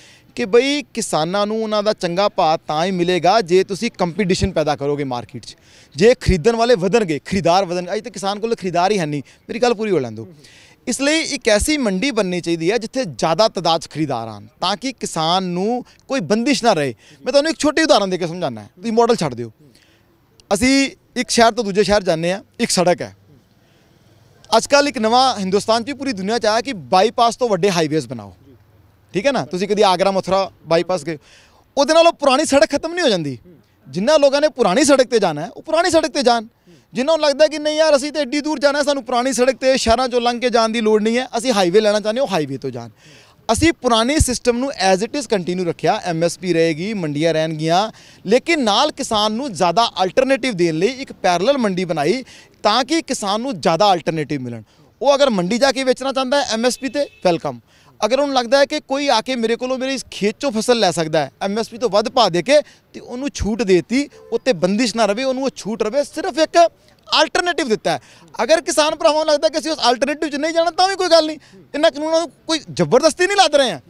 ਕਿ ਬਈ ਕਿਸਾਨਾਂ ਨੂੰ ਉਹਨਾਂ ਦਾ ਚੰਗਾ ਭਾਅ ਤਾਂ ਹੀ ਮਿਲੇਗਾ ਜੇ ਤੁਸੀਂ ਕੰਪੀਟੀਸ਼ਨ ਪੈਦਾ ਕਰੋਗੇ ਮਾਰਕੀਟ 'ਚ ਜੇ ਖਰੀਦਣ ਵਾਲੇ ਵਧਣਗੇ ਖਰੀਦਾਰ ਵਧਣ ਅਜੇ ਤਾਂ ਕਿਸਾਨ ਕੋਲ ਖਰੀਦਾਰ ਹੀ ਹੈ ਨਹੀਂ ਮੇਰੀ ਗੱਲ ਪੂਰੀ ਹੋ ਲੈਣ ਦਿਓ ਇਸ ਲਈ ਇੱਕ ਐਸੀ ਮੰਡੀ ਬਣਨੀ ਚਾਹੀਦੀ ਹੈ ਜਿੱਥੇ ਜ਼ਿਆਦਾ ਤਦਾਦ ਖਰੀਦਾਰ ਆਣ ਤਾਂ ਕਿ ਕਿਸਾਨ ਨੂੰ ਕੋਈ ਬੰਦਿਸ਼ ਨਾ ਰਹੇ ਮੈਂ ਤੁਹਾਨੂੰ ਇੱਕ ਛੋਟੀ ਉਦਾਹਰਨ ਦੇ ਕੇ ਸਮਝਾਉਣਾ ਹੈ ਤੁਸੀਂ ਮਾਡਲ ਛੱਡ ਦਿਓ ਅਸੀਂ ਇੱਕ ਸ਼ਹਿਰ ਤੋਂ ਦੂਜੇ ਸ਼ਹਿਰ ਜਾਂਦੇ ਆ ਇੱਕ ਸੜਕ ਹੈ ਅੱਜ ਕੱਲ ਇੱਕ ਨਵਾਂ ਹਿੰਦੁਸਤਾਨ 'ਚ ਪੂਰੀ ਦੁਨੀਆ 'ਚ ਆਇਆ ਕਿ ਬਾਈਪਾਸ ਤੋਂ ਵੱਡੇ ਹਾਈਵੇਜ਼ ਬਣਾਓ ਠੀਕ ਹੈ ਨਾ ਤੁਸੀਂ ਕਦੀ ਆਗਰਾ ਮਥੁਰਾ ਬਾਈਪਾਸ ਗਏ ਉਹਦੇ ਨਾਲ ਉਹ ਪੁਰਾਣੀ ਸੜਕ ਖਤਮ ਨਹੀਂ ਹੋ ਜਾਂਦੀ ਜਿੰਨਾ ਲੋਕਾਂ ਨੇ ਪੁਰਾਣੀ ਸੜਕ ਤੇ ਜਾਣਾ ਹੈ ਉਹ ਪੁਰਾਣੀ ਸੜਕ ਤੇ ਜਾਣ ਜਿਨ੍ਹਾਂ ਨੂੰ ਲੱਗਦਾ ਕਿ ਨਹੀਂ ਯਾਰ ਅਸੀਂ ਤੇ ਐਡੀ ਦੂਰ ਜਾਣਾ ਸਾਨੂੰ ਪੁਰਾਣੀ ਸੜਕ ਤੇ ਸ਼ਹਿਰਾਂ ਚੋਂ ਲੰਘ ਕੇ ਜਾਣ ਦੀ ਲੋੜ ਨਹੀਂ ਹੈ ਅਸੀਂ ਹਾਈਵੇ ਲੈਣਾ ਚਾਹੁੰਦੇ ਹਾਂ ਉਹ ਹਾਈਵੇ ਤੋਂ ਜਾਣ ਅਸੀਂ ਪੁਰਾਣੇ ਸਿਸਟਮ ਨੂੰ ਐਜ਼ ਇਟ ਇਜ਼ ਕੰਟੀਨਿਊ ਰੱਖਿਆ ਐਮਐਸਪੀ ਰਹੇਗੀ ਮੰਡੀਆਂ ਰਹਿਣਗੀਆਂ ਲੇਕਿਨ ਨਾਲ ਕਿਸਾਨ ਨੂੰ ਜ਼ਿਆਦਾ ਅਲਟਰਨੇਟਿਵ ਦੇਣ ਲਈ ਇੱਕ ਪੈਰਲਲ ਮੰਡੀ ਬਣਾਈ ਤਾਂ ਕਿ ਕਿਸਾਨ ਨੂੰ ਜ਼ਿਆਦਾ ਅਲਟਰਨੇਟਿਵ ਮਿਲਣ ਉਹ ਅਗਰ ਮੰਡੀ ਜਾ ਕੇ ਵੇਚਣਾ ਚਾਹੁੰਦਾ ਹੈ ਐਮਐਸਪੀ ਤੇ ਵੈਲਕਮ ਅਗਰ ਉਹਨੂੰ ਲੱਗਦਾ ਹੈ ਕਿ ਕੋਈ ਆ ਕੇ ਮੇਰੇ ਕੋਲੋਂ ਮੇਰੇ ਇਸ ਖੇਤ ਚੋਂ ਫਸਲ ਲੈ ਸਕਦਾ ਹੈ ਐਮਐਸਪੀ ਤੋਂ ਵੱਧ ਭਾਅ ਦੇ ਕੇ ਤੇ ਉਹਨੂੰ ਛੂਟ ਦੇਤੀ ਉੱਤੇ ਬੰਦਿਸ਼ ਨਾ ਰਵੇ ਉਹਨੂੰ ਉਹ ਛੂਟ ਰਵੇ ਸਿਰਫ ਇੱਕ ਆਲਟਰਨੇਟਿਵ ਦਿੱਤਾ ਹੈ ਅਗਰ ਕਿਸਾਨ ਭਰਾਵਾਂ ਨੂੰ ਲੱਗਦਾ ਕਿ ਅਸੀਂ ਉਸ ਆਲਟਰਨੇਟਿਵ 'ਚ ਨਹੀਂ ਜਾਣਾ ਤਾਂ ਵੀ ਕੋਈ ਗੱਲ ਨਹੀਂ ਇਹਨਾਂ ਕਾਨੂੰਨਾਂ ਨੂੰ ਕੋਈ ਜ਼ਬਰਦਸਤੀ ਨਹੀਂ ਲਾਦ ਰਹੇ ਆ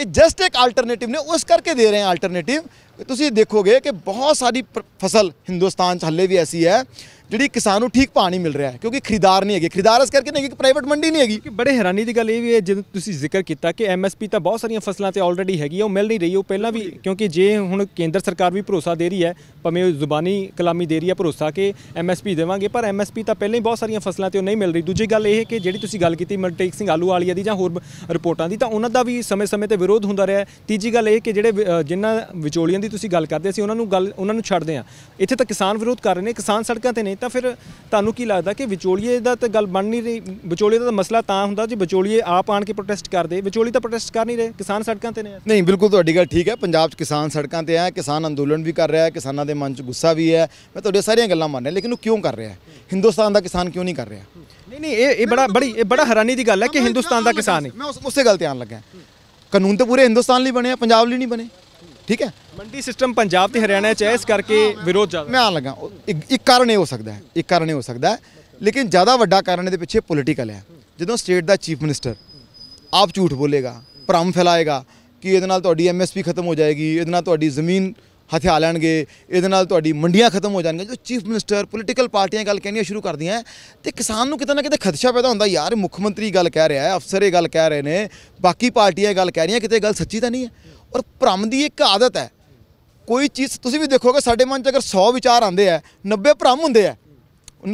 ਇਹ ਜਸਟ ਇੱਕ ਆਲਟਰਨੇਟਿਵ ਨੇ ਉਸ ਕਰਕੇ ਦੇ ਰਹੇ ਆ ਆਲਟਰਨੇਟਿਵ ਤੁਸੀਂ ਦੇਖੋਗੇ ਕਿ ਬਹੁਤ ਸਾਰੀ ਫਸਲ ਹਿੰਦੁਸਤਾਨ 'ਚ ਹੱਲੇ ਵੀ ਐਸੀ ਹੈ ਜਿਹੜੀ ਕਿਸਾਨ ਨੂੰ ਠੀਕ ਪਾਣੀ ਮਿਲ ਰਿਹਾ ਕਿਉਂਕਿ ਖਰੀਦਾਰ ਨਹੀਂ ਹੈਗੇ ਖਰੀਦਾਰ ਇਸ ਕਰਕੇ ਨਹੀਂ ਕਿ ਪ੍ਰਾਈਵੇਟ ਮੰਡੀ ਨਹੀਂ ਹੈਗੀ ਬੜੇ ਹੈਰਾਨੀ ਦੀ ਗੱਲ ਇਹ ਵੀ ਹੈ ਜਦ ਤੁਸੀਂ ਜ਼ਿਕਰ ਕੀਤਾ ਕਿ ਐਮਐਸਪੀ ਤਾਂ ਬਹੁਤ ਸਾਰੀਆਂ ਫਸਲਾਂ ਤੇ ਆਲਰੇਡੀ ਹੈਗੀ ਉਹ ਮਿਲ ਨਹੀਂ ਰਹੀ ਉਹ ਪਹਿਲਾਂ ਵੀ ਕਿਉਂਕਿ ਜੇ ਹੁਣ ਕੇਂਦਰ ਸਰਕਾਰ ਵੀ ਭਰੋਸਾ ਦੇ ਰਹੀ ਹੈ ਭਾਵੇਂ ਉਹ ਜ਼ੁਬਾਨੀ ਕਲਾਮੀ ਦੇ ਰਹੀ ਹੈ ਭਰੋਸਾ ਕਿ ਐਮਐਸਪੀ ਦੇਵਾਂਗੇ ਪਰ ਐਮਐਸਪੀ ਤਾਂ ਪਹਿਲਾਂ ਹੀ ਬਹੁਤ ਸਾਰੀਆਂ ਫਸਲਾਂ ਤੇ ਉਹ ਨਹੀਂ ਮਿਲ ਰਹੀ ਦੂਜੀ ਗੱਲ ਇਹ ਕਿ ਜਿਹੜੀ ਤੁਸੀਂ ਗੱਲ ਕੀਤੀ ਮਲਟੇਕ ਸਿੰਘ ਆਲੂ ਵਾਲੀਆ ਦੀ ਜਾਂ ਹੋਰ ਰਿਪੋਰਟਾਂ ਦੀ ਤਾਂ ਉਹਨਾਂ ਦਾ ਵੀ ਸਮੇਂ-ਸਮੇਂ ਤੇ ਵਿਰੋਧ ਹੁੰਦਾ ਰਿਹਾ ਤੀਜੀ ਗੱਲ ਇਹ ਕਿ ਜਿਹੜੇ ਜਿਨ੍ਹਾਂ ਵਿਚੋਲੀਆਂ ਦੀ ਤੁਸੀਂ ਗੱਲ ਕਰਦੇ ਸੀ ਉਹਨਾਂ ਨੂੰ ਗੱਲ ਉਹਨਾਂ ਨੂੰ ਛੱਡਦੇ ਆ ਇੱਥੇ ਤਾਂ ਕਿਸਾਨ ਵਿਰੋਧ ਕਰ ਰਹੇ ਨੇ ਕਿਸਾਨ ਸੜਕਾਂ ਤੇ ਨੇ ਤਾਂ ਫਿਰ ਤੁਹਾਨੂੰ ਕੀ ਲੱਗਦਾ ਕਿ ਵਿਚੋਲੀਏ ਦਾ ਤਾਂ ਗੱਲ ਬਣ ਨਹੀਂ ਰਹੀ ਵਿਚੋਲੀਏ ਦਾ ਮਸਲਾ ਤਾਂ ਹੁੰਦਾ ਜੇ ਵਿਚੋਲੀਏ ਆਪ ਆਣ ਕੇ ਪ੍ਰੋਟੈਸਟ ਕਰਦੇ ਵਿਚੋਲੀ ਤਾਂ ਪ੍ਰੋਟੈਸਟ ਕਰ ਨਹੀਂ ਰਹੇ ਕਿਸਾਨ ਸੜਕਾਂ ਤੇ ਨੇ ਨਹੀਂ ਬਿਲਕੁਲ ਤੁਹਾਡੀ ਗੱਲ ਠੀਕ ਹੈ ਪੰਜਾਬ 'ਚ ਕਿਸਾਨ ਸੜਕਾਂ ਤੇ ਆ ਕਿਸਾਨ ਅੰਦੋਲਨ ਵੀ ਕਰ ਰਿਹਾ ਹੈ ਕਿਸਾਨਾਂ ਦੇ ਮਨ 'ਚ ਗੁੱਸਾ ਵੀ ਹੈ ਮੈਂ ਤੁਹਾਡੇ ਸਾਰੀਆਂ ਗੱਲਾਂ ਮੰਨ ਰਿਹਾ ਲੇਕਿਨ ਉਹ ਕਿਉਂ ਕਰ ਰਿਹਾ ਹੈ ਹਿੰਦੁਸਤਾਨ ਦਾ ਕਿਸਾਨ ਕਿਉਂ ਨਹੀਂ ਕਰ ਰਿਹਾ ਨਹੀਂ ਨਹੀਂ ਇਹ ਇਹ ਬੜਾ ਬੜੀ ਇਹ ਬੜਾ ਹੈਰਾਨੀ ਦੀ ਗੱਲ ਹੈ ਕਿ ਹਿੰਦੁਸਤਾਨ ਦਾ ਕਿਸਾਨ ਹੈ ਮੈਂ ਉਸੇ ਗੱਲ ਤੇ ਆਣ ਲੱਗਾ ਕਾਨੂੰਨ ਤਾਂ ਪੂਰੇ ਹਿੰਦੁਸਤਾਨ ਲਈ ਬਣੇ ਆ ਪੰਜਾਬ ਲਈ ਨਹੀਂ ਬਣੇ ਠੀਕ ਹੈ ਮੰਡੀ ਸਿਸਟਮ ਪੰਜਾਬ ਤੇ ਹਰਿਆਣਾ 'ਚ ਹੈ ਇਸ ਕਰਕੇ ਵਿਰੋਧ ਜ਼ਿਆਦਾ ਮੈਂ ਆ ਲਗਾ ਇੱਕ ਕਾਰਨ ਇਹ ਹੋ ਸਕਦਾ ਹੈ ਇੱਕ ਕਾਰਨ ਇਹ ਹੋ ਸਕਦਾ ਹੈ ਲੇਕਿਨ ਜ਼ਿਆਦਾ ਵੱਡਾ ਕਾਰਨ ਇਹਦੇ ਪਿੱਛੇ ਪੋਲਿਟੀਕਲ ਹੈ ਜਦੋਂ ਸਟੇਟ ਦਾ ਚੀਫ ਮਿਨਿਸਟਰ ਆਪ ਝੂਠ ਬੋਲੇਗਾ ਭਰਮ ਫੈਲਾਏਗਾ ਕਿ ਇਹਦੇ ਨਾਲ ਤੁਹਾਡੀ ਐਮਐਸਪੀ ਖਤਮ ਹੋ ਜਾਏਗੀ ਇਹਦੇ ਨਾਲ ਤੁਹਾਡੀ ਜ਼ਮੀਨ ਹਥਿਆ ਲੈਣਗੇ ਇਹਦੇ ਨਾਲ ਤੁਹਾਡੀ ਮੰਡੀਆਂ ਖਤਮ ਹੋ ਜਾਣਗੀਆਂ ਜੋ ਚੀਫ ਮਿਨਿਸਟਰ ਪੋਲਿਟੀਕਲ ਪਾਰਟੀਆਂ ਗੱਲ ਕਹਿਣੀਆਂ ਸ਼ੁਰੂ ਕਰਦੀਆਂ ਤੇ ਕਿਸਾਨ ਨੂੰ ਕਿਤੇ ਨਾ ਕਿਤੇ ਖਦਸ਼ਾ ਪੈਦਾ ਹੁੰਦਾ ਯਾਰ ਮੁੱਖ ਮੰਤਰੀ ਗੱਲ ਕਹਿ ਰਿਹਾ ਹੈ ਅਫਸਰ ਇਹ ਗੱਲ ਕਹਿ ਰਹੇ ਨੇ ਬਾਕੀ ਪਾਰਟੀਆਂ ਇਹ ਗੱਲ ਕਹਿ ਰਹੀਆਂ ਕਿਤੇ ਗੱਲ ਸੱਚੀ ਤਾਂ ਨਹੀਂ ਹੈ ਔਰ ਭ੍ਰਮ ਦੀ ਇੱਕ ਆਦਤ ਹੈ ਕੋਈ ਚੀਜ਼ ਤੁਸੀਂ ਵੀ ਦੇਖੋਗੇ ਸਾਡੇ ਮਨ 'ਚ ਅਗਰ 100 ਵਿਚਾਰ ਆਉਂਦੇ ਆ 90 ਭ੍ਰਮ ਹੁੰਦੇ ਆ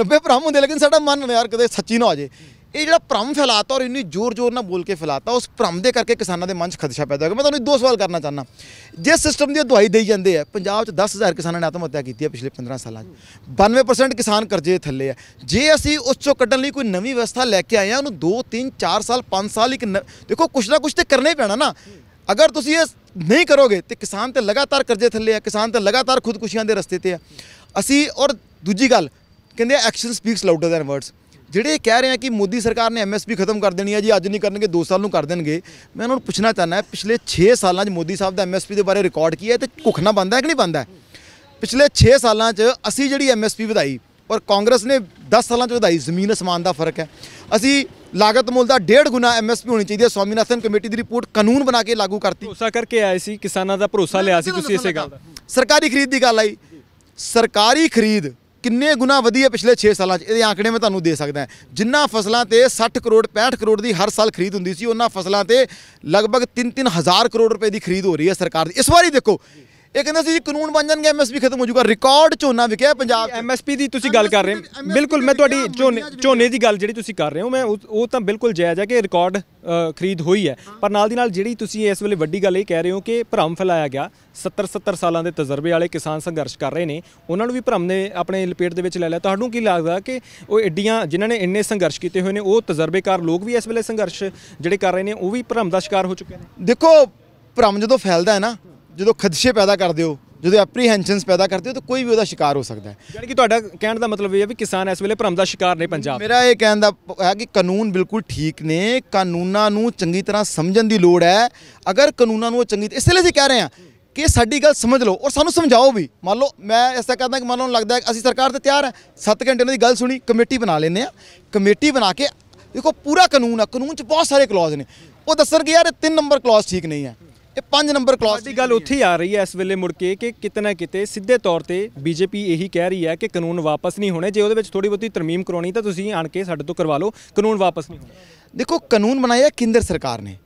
90 ਭ੍ਰਮ ਹੁੰਦੇ ਲੇਕਿਨ ਸਾਡਾ ਮਨ ਯਾਰ ਕਦੇ ਸੱਚੀ ਨਾ ਹੋ ਜੇ ਇਹ ਜਿਹੜਾ ਭ੍ਰਮ ਫੈਲਾਤਾ ਔਰ ਇੰਨੀ ਜ਼ੋਰ-ਜ਼ੋਰ ਨਾਲ ਬੋਲ ਕੇ ਫੈਲਾਤਾ ਉਸ ਭ੍ਰਮ ਦੇ ਕਰਕੇ ਕਿਸਾਨਾਂ ਦੇ ਮਨ 'ਚ ਖਦਸ਼ਾ ਪੈਦਾ ਹੋ ਗਿਆ ਮੈਂ ਤੁਹਾਨੂੰ ਦੋ ਸਵਾਲ ਕਰਨਾ ਚਾਹਨਾ ਜੇ ਸਿਸਟਮ ਦੀ ਦਵਾਈ ਦੇਈ ਜਾਂਦੇ ਆ ਪੰਜਾਬ 'ਚ 10000 ਕਿਸਾਨਾਂ ਨੇ ਆਤਮ ਹੱਤਿਆ ਕੀਤੀ ਹੈ ਪਿਛਲੇ 15 ਸਾਲਾਂ 'ਚ 92% ਕਿਸਾਨ ਕਰਜ਼ੇ ਥੱਲੇ ਆ ਜੇ ਅਸੀਂ ਉਸ 'ਚੋਂ ਕੱਢਣ ਲਈ ਕੋਈ ਨਵੀਂ ਵਿਵਸਥਾ ਲੈ ਕੇ ਆਏ ਆ ਉਹਨੂੰ 2 3 4 ਸਾਲ 5 ਸਾਲ ਇੱਕ ਦੇਖੋ ਕੁਛ ਨਾ ਕੁਛ ਤੇ ਕਰਨੇ ਪੈਣਾ ਨਾ ਅਗਰ ਤੁਸੀਂ ਇਹ ਨਹੀਂ ਕਰੋਗੇ ਤੇ ਕਿਸਾਨ ਤੇ ਲਗਾਤਾਰ ਕਰਜ਼ੇ ਥੱਲੇ ਆ ਕਿਸਾਨ ਤੇ ਲਗਾਤਾਰ ਖੁਦਕੁਸ਼ੀਆਂ ਦੇ ਰਸਤੇ ਤੇ ਆ ਅਸੀਂ ਔਰ ਦੂਜੀ ਗੱਲ ਕਹਿੰਦੇ action speaks louder than words ਜਿਹੜੇ ਕਹਿ ਰਹੇ ਆ ਕਿ ਮੋਦੀ ਸਰਕਾਰ ਨੇ ਐਮਐਸਪੀ ਖਤਮ ਕਰ ਦੇਣੀ ਆ ਜੀ ਅੱਜ ਨਹੀਂ ਕਰਨਗੇ 2 ਸਾਲ ਨੂੰ ਕਰ ਦੇਣਗੇ ਮੈਂ ਉਹਨਾਂ ਨੂੰ ਪੁੱਛਣਾ ਚਾਹਨਾ ਪਿਛਲੇ 6 ਸਾਲਾਂ 'ਚ ਮੋਦੀ ਸਾਹਿਬ ਦਾ ਐਮਐਸਪੀ ਦੇ ਬਾਰੇ ਰਿਕਾਰਡ ਕੀ ਹੈ ਤੇ ਨਾ ਬੰਦਾ ਹੈ ਕਿ ਨਹੀਂ ਬੰਦਾ ਪਿਛਲੇ 6 ਸਾਲਾਂ 'ਚ ਅਸੀਂ ਜਿਹੜੀ ਐਮਐਸਪੀ ਵਧਾਈ ਔਰ ਕਾਂਗਰਸ ਨੇ 10 ਸਾਲਾਂ 'ਚ ਵਧਾਈ ਜ਼ਮੀਨ ਅਸਮਾਨ ਦਾ ਫਰਕ ਹੈ ਅਸੀਂ ਲਾਗਤ ਮੁੱਲ ਦਾ 1.5 ਗੁਣਾ ਐਮਐਸਪੀ ਹੋਣੀ ਚਾਹੀਦੀ ਹੈ ਸਵਾਮੀਨਾਥਨ ਕਮੇਟੀ ਦੀ ਰਿਪੋਰਟ ਕਾਨੂੰਨ ਬਣਾ ਕੇ ਲਾਗੂ ਕਰਤੀ ਉਸਾ ਕਰਕੇ ਆਏ ਸੀ ਕਿਸਾਨਾਂ ਦਾ ਭਰੋਸਾ ਲਿਆ ਸੀ ਤੁਸੀਂ ਇਸੇ ਗੱਲ ਦਾ ਸਰਕਾਰੀ ਖਰੀਦ ਦੀ ਗੱਲ ਆਈ ਸਰਕਾਰੀ ਖਰੀਦ ਕਿੰਨੇ ਗੁਣਾ ਵਧੀ ਹੈ ਪਿਛਲੇ 6 ਸਾਲਾਂ 'ਚ ਇਹਦੇ ਆંકੜੇ ਮੈਂ ਤੁਹਾਨੂੰ ਦੇ ਸਕਦਾ ਜਿੰਨਾ ਫਸਲਾਂ ਤੇ 60 ਕਰੋੜ 65 ਕਰੋੜ ਦੀ ਹਰ ਸਾਲ ਖਰੀਦ ਹੁੰਦੀ ਸੀ ਉਹਨਾਂ ਫਸਲਾਂ ਤੇ ਲਗਭਗ 3-3 ਹਜ਼ਾਰ ਕਰੋੜ ਰੁਪਏ ਦੀ ਖਰੀਦ ਹੋ ਰਹੀ ਹੈ ਸਰਕਾਰ ਦੀ ਇਸ ਵਾਰੀ ਦੇਖੋ ਇਹ ਕਹਿੰਦੇ ਸੀ ਜੀ ਕਾਨੂੰਨ ਬਣ ਜਾਣਗੇ ਐਮਐਸਪੀ ਖਤਮ ਹੋ ਜਾਊਗਾ ਰਿਕਾਰਡ ਝੋਨਾ ਵਿਕਿਆ ਪੰਜਾਬ ਐਮਐਸਪੀ ਦੀ ਤੁਸੀਂ ਗੱਲ ਕਰ ਰਹੇ ਹੋ ਬਿਲਕੁਲ ਮੈਂ ਤੁਹਾਡੀ ਝੋਨੇ ਝੋਨੇ ਦੀ ਗੱਲ ਜਿਹੜੀ ਤੁਸੀਂ ਕਰ ਰਹੇ ਹੋ ਮੈਂ ਉਹ ਤਾਂ ਬਿਲਕੁਲ ਜਾਇਜ਼ ਹੈ ਕਿ ਰਿਕਾਰਡ ਖਰੀਦ ਹੋਈ ਹੈ ਪਰ ਨਾਲ ਦੀ ਨਾਲ ਜਿਹੜੀ ਤੁਸੀਂ ਇਸ ਵੇਲੇ ਵੱਡੀ ਗੱਲ ਇਹ ਕਹਿ ਰਹੇ ਹੋ ਕਿ ਭਰਮ ਫੈਲਾਇਆ ਗਿਆ 70 70 ਸਾਲਾਂ ਦੇ ਤਜਰਬੇ ਵਾਲੇ ਕਿਸਾਨ ਸੰਘਰਸ਼ ਕਰ ਰਹੇ ਨੇ ਉਹਨਾਂ ਨੂੰ ਵੀ ਭਰਮ ਨੇ ਆਪਣੇ ਲਪੇਟ ਦੇ ਵਿੱਚ ਲੈ ਲਿਆ ਤੁਹਾਨੂੰ ਕੀ ਲੱਗਦਾ ਕਿ ਉਹ ਐਡੀਆਂ ਜਿਨ੍ਹਾਂ ਨੇ ਇੰਨੇ ਸੰਘਰਸ਼ ਕੀਤੇ ਹੋਏ ਨੇ ਉਹ ਤਜਰਬੇਕਾਰ ਲੋਕ ਵੀ ਇਸ ਵੇਲੇ ਸੰਘਰਸ਼ ਜਿਹੜੇ ਕਰ ਰਹੇ ਨੇ ਉਹ ਵੀ ਭਰਮ ਦਾ ਸ਼ਿਕਾਰ ਹੋ ਚੁੱਕੇ ਨੇ ਦੇਖੋ ਭਰਮ ਜਦੋਂ ਫੈਲਦਾ ਹੈ ਨਾ ਜਦੋਂ ਖਦਸ਼ੇ ਪੈਦਾ ਕਰਦੇ ਹੋ ਜਦੋਂ ਐਪਰੀਹੈਂਸ਼ਨਸ ਪੈਦਾ ਕਰਦੇ ਹੋ ਤਾਂ ਕੋਈ ਵੀ ਉਹਦਾ ਸ਼ਿਕਾਰ ਹੋ ਸਕਦਾ ਹੈ ਯਾਨੀ ਕਿ ਤੁਹਾਡਾ ਕਹਿਣ ਦਾ ਮਤਲਬ ਇਹ ਹੈ ਵੀ ਕਿਸਾਨ ਇਸ ਵੇਲੇ ਭਰਮ ਦਾ ਸ਼ਿਕਾਰ ਨਹੀਂ ਪੰਜਾਬ ਮੇਰਾ ਇਹ ਕਹਿਣ ਦਾ ਹੈ ਕਿ ਕਾਨੂੰਨ ਬਿਲਕੁਲ ਠੀਕ ਨੇ ਕਾਨੂੰਨਾਂ ਨੂੰ ਚੰਗੀ ਤਰ੍ਹਾਂ ਸਮਝਣ ਦੀ ਲੋੜ ਹੈ ਅਗਰ ਕਾਨੂੰਨਾਂ ਨੂੰ ਚੰਗੀ ਇਸ ਲਈ ਅਸੀਂ ਕਹਿ ਰਹੇ ਹਾਂ ਕਿ ਸਾਡੀ ਗੱਲ ਸਮਝ ਲਓ ਔਰ ਸਾਨੂੰ ਸਮਝਾਓ ਵੀ ਮੰਨ ਲਓ ਮੈਂ ਐਸਾ ਕਹਿੰਦਾ ਕਿ ਮੰਨ ਲਓ ਲੱਗਦਾ ਅਸੀਂ ਸਰਕਾਰ ਤੇ ਤਿਆਰ ਹੈ 7 ਘੰਟੇ ਉਹਦੀ ਦੀ ਗੱਲ ਸੁਣੀ ਕਮੇਟੀ ਬਣਾ ਲੈਨੇ ਆ ਕਮੇਟੀ ਬਣਾ ਕੇ ਦੇਖੋ ਪੂਰਾ ਕਾਨੂੰਨ ਆ ਕਾਨੂੰਨ 'ਚ ਬਹੁਤ ਸਾਰੇ ਕਲੌਜ਼ ਨੇ ਉਹ ਦੱਸਣਗੇ ਯਾਰ ਇਹ 3 ਨੰਬਰ ਕਲੌਜ਼ ਠੀਕ ਨਹੀਂ ਹੈ ਇਹ 5 ਨੰਬਰ ਕਲਾਸ ਦੀ ਗੱਲ ਉੱਥੇ ਆ ਰਹੀ ਹੈ ਇਸ ਵੇਲੇ ਮੁੜ ਕੇ ਕਿ ਕਿਤਨਾ ਕਿਤੇ ਸਿੱਧੇ ਤੌਰ ਤੇ ਬੀਜੇਪੀ ਇਹੀ ਕਹਿ ਰਹੀ ਹੈ ਕਿ ਕਾਨੂੰਨ ਵਾਪਸ ਨਹੀਂ ਹੋਣੇ ਜੇ ਉਹਦੇ ਵਿੱਚ ਥੋੜੀ ਬਹੁਤੀ ਤਰਮੀਮ ਕਰਾਉਣੀ ਤਾਂ ਤੁਸੀਂ ਆਣ ਕੇ ਸਾਡੇ ਤੋਂ ਕਰਵਾ ਲਓ ਕਾਨੂੰਨ ਵਾਪਸ ਨਹੀਂ ਹੋਣੇ ਦੇਖੋ ਕਾਨੂੰਨ ਬਣਾਇਆ ਕੇਂਦਰ ਸਰਕਾਰ ਨੇ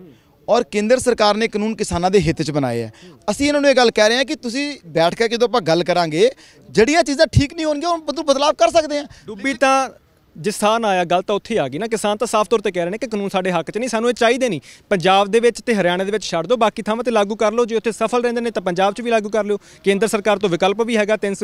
ਔਰ ਕੇਂਦਰ ਸਰਕਾਰ ਨੇ ਕਾਨੂੰਨ ਕਿਸਾਨਾਂ ਦੇ ਹਿੱਤ 'ਚ ਬਣਾਏ ਆ ਅਸੀਂ ਇਹਨਾਂ ਨੂੰ ਇਹ ਗੱਲ ਕਹਿ ਰਹੇ ਹਾਂ ਕਿ ਤੁਸੀਂ ਬੈਠ ਕੇ ਜਦੋਂ ਆਪਾਂ ਗੱਲ ਕਰਾਂਗੇ ਜਿਹੜੀਆਂ ਚੀਜ਼ਾਂ ਠੀਕ ਨਹੀਂ ਹੋਣਗੀਆਂ ਉਹ ਬਦਲਾਅ ਕਰ ਸਕਦੇ ਆ ਡੁੱਬੀ ਤਾਂ ਜਿਸ ਥਾਂ ਆਇਆ ਗਲਤ ਉੱਥੇ ਆ ਗਈ ਨਾ ਕਿਸਾਨ ਤਾਂ ਸਾਫ਼ ਤੌਰ ਤੇ ਕਹਿ ਰਹੇ ਨੇ ਕਿ ਕਾਨੂੰਨ ਸਾਡੇ ਹੱਕ 'ਚ ਨਹੀਂ ਸਾਨੂੰ ਇਹ ਚਾਹੀਦੇ ਨਹੀਂ ਪੰਜਾਬ ਦੇ ਵਿੱਚ ਤੇ ਹਰਿਆਣਾ ਦੇ ਵਿੱਚ ਛੱਡ ਦਿਓ ਬਾਕੀ ਥਾਵਾਂ ਤੇ ਲਾਗੂ ਕਰ ਲਓ ਜੇ ਉੱਥੇ ਸਫਲ ਰਹਿੰਦੇ ਨੇ ਤਾਂ ਪੰਜਾਬ 'ਚ ਵੀ ਲਾਗੂ ਕਰ ਲਿਓ ਕੇਂਦਰ ਸਰਕਾਰ ਤੋਂ ਵਿਕਲਪ ਵੀ ਹੈਗਾ 3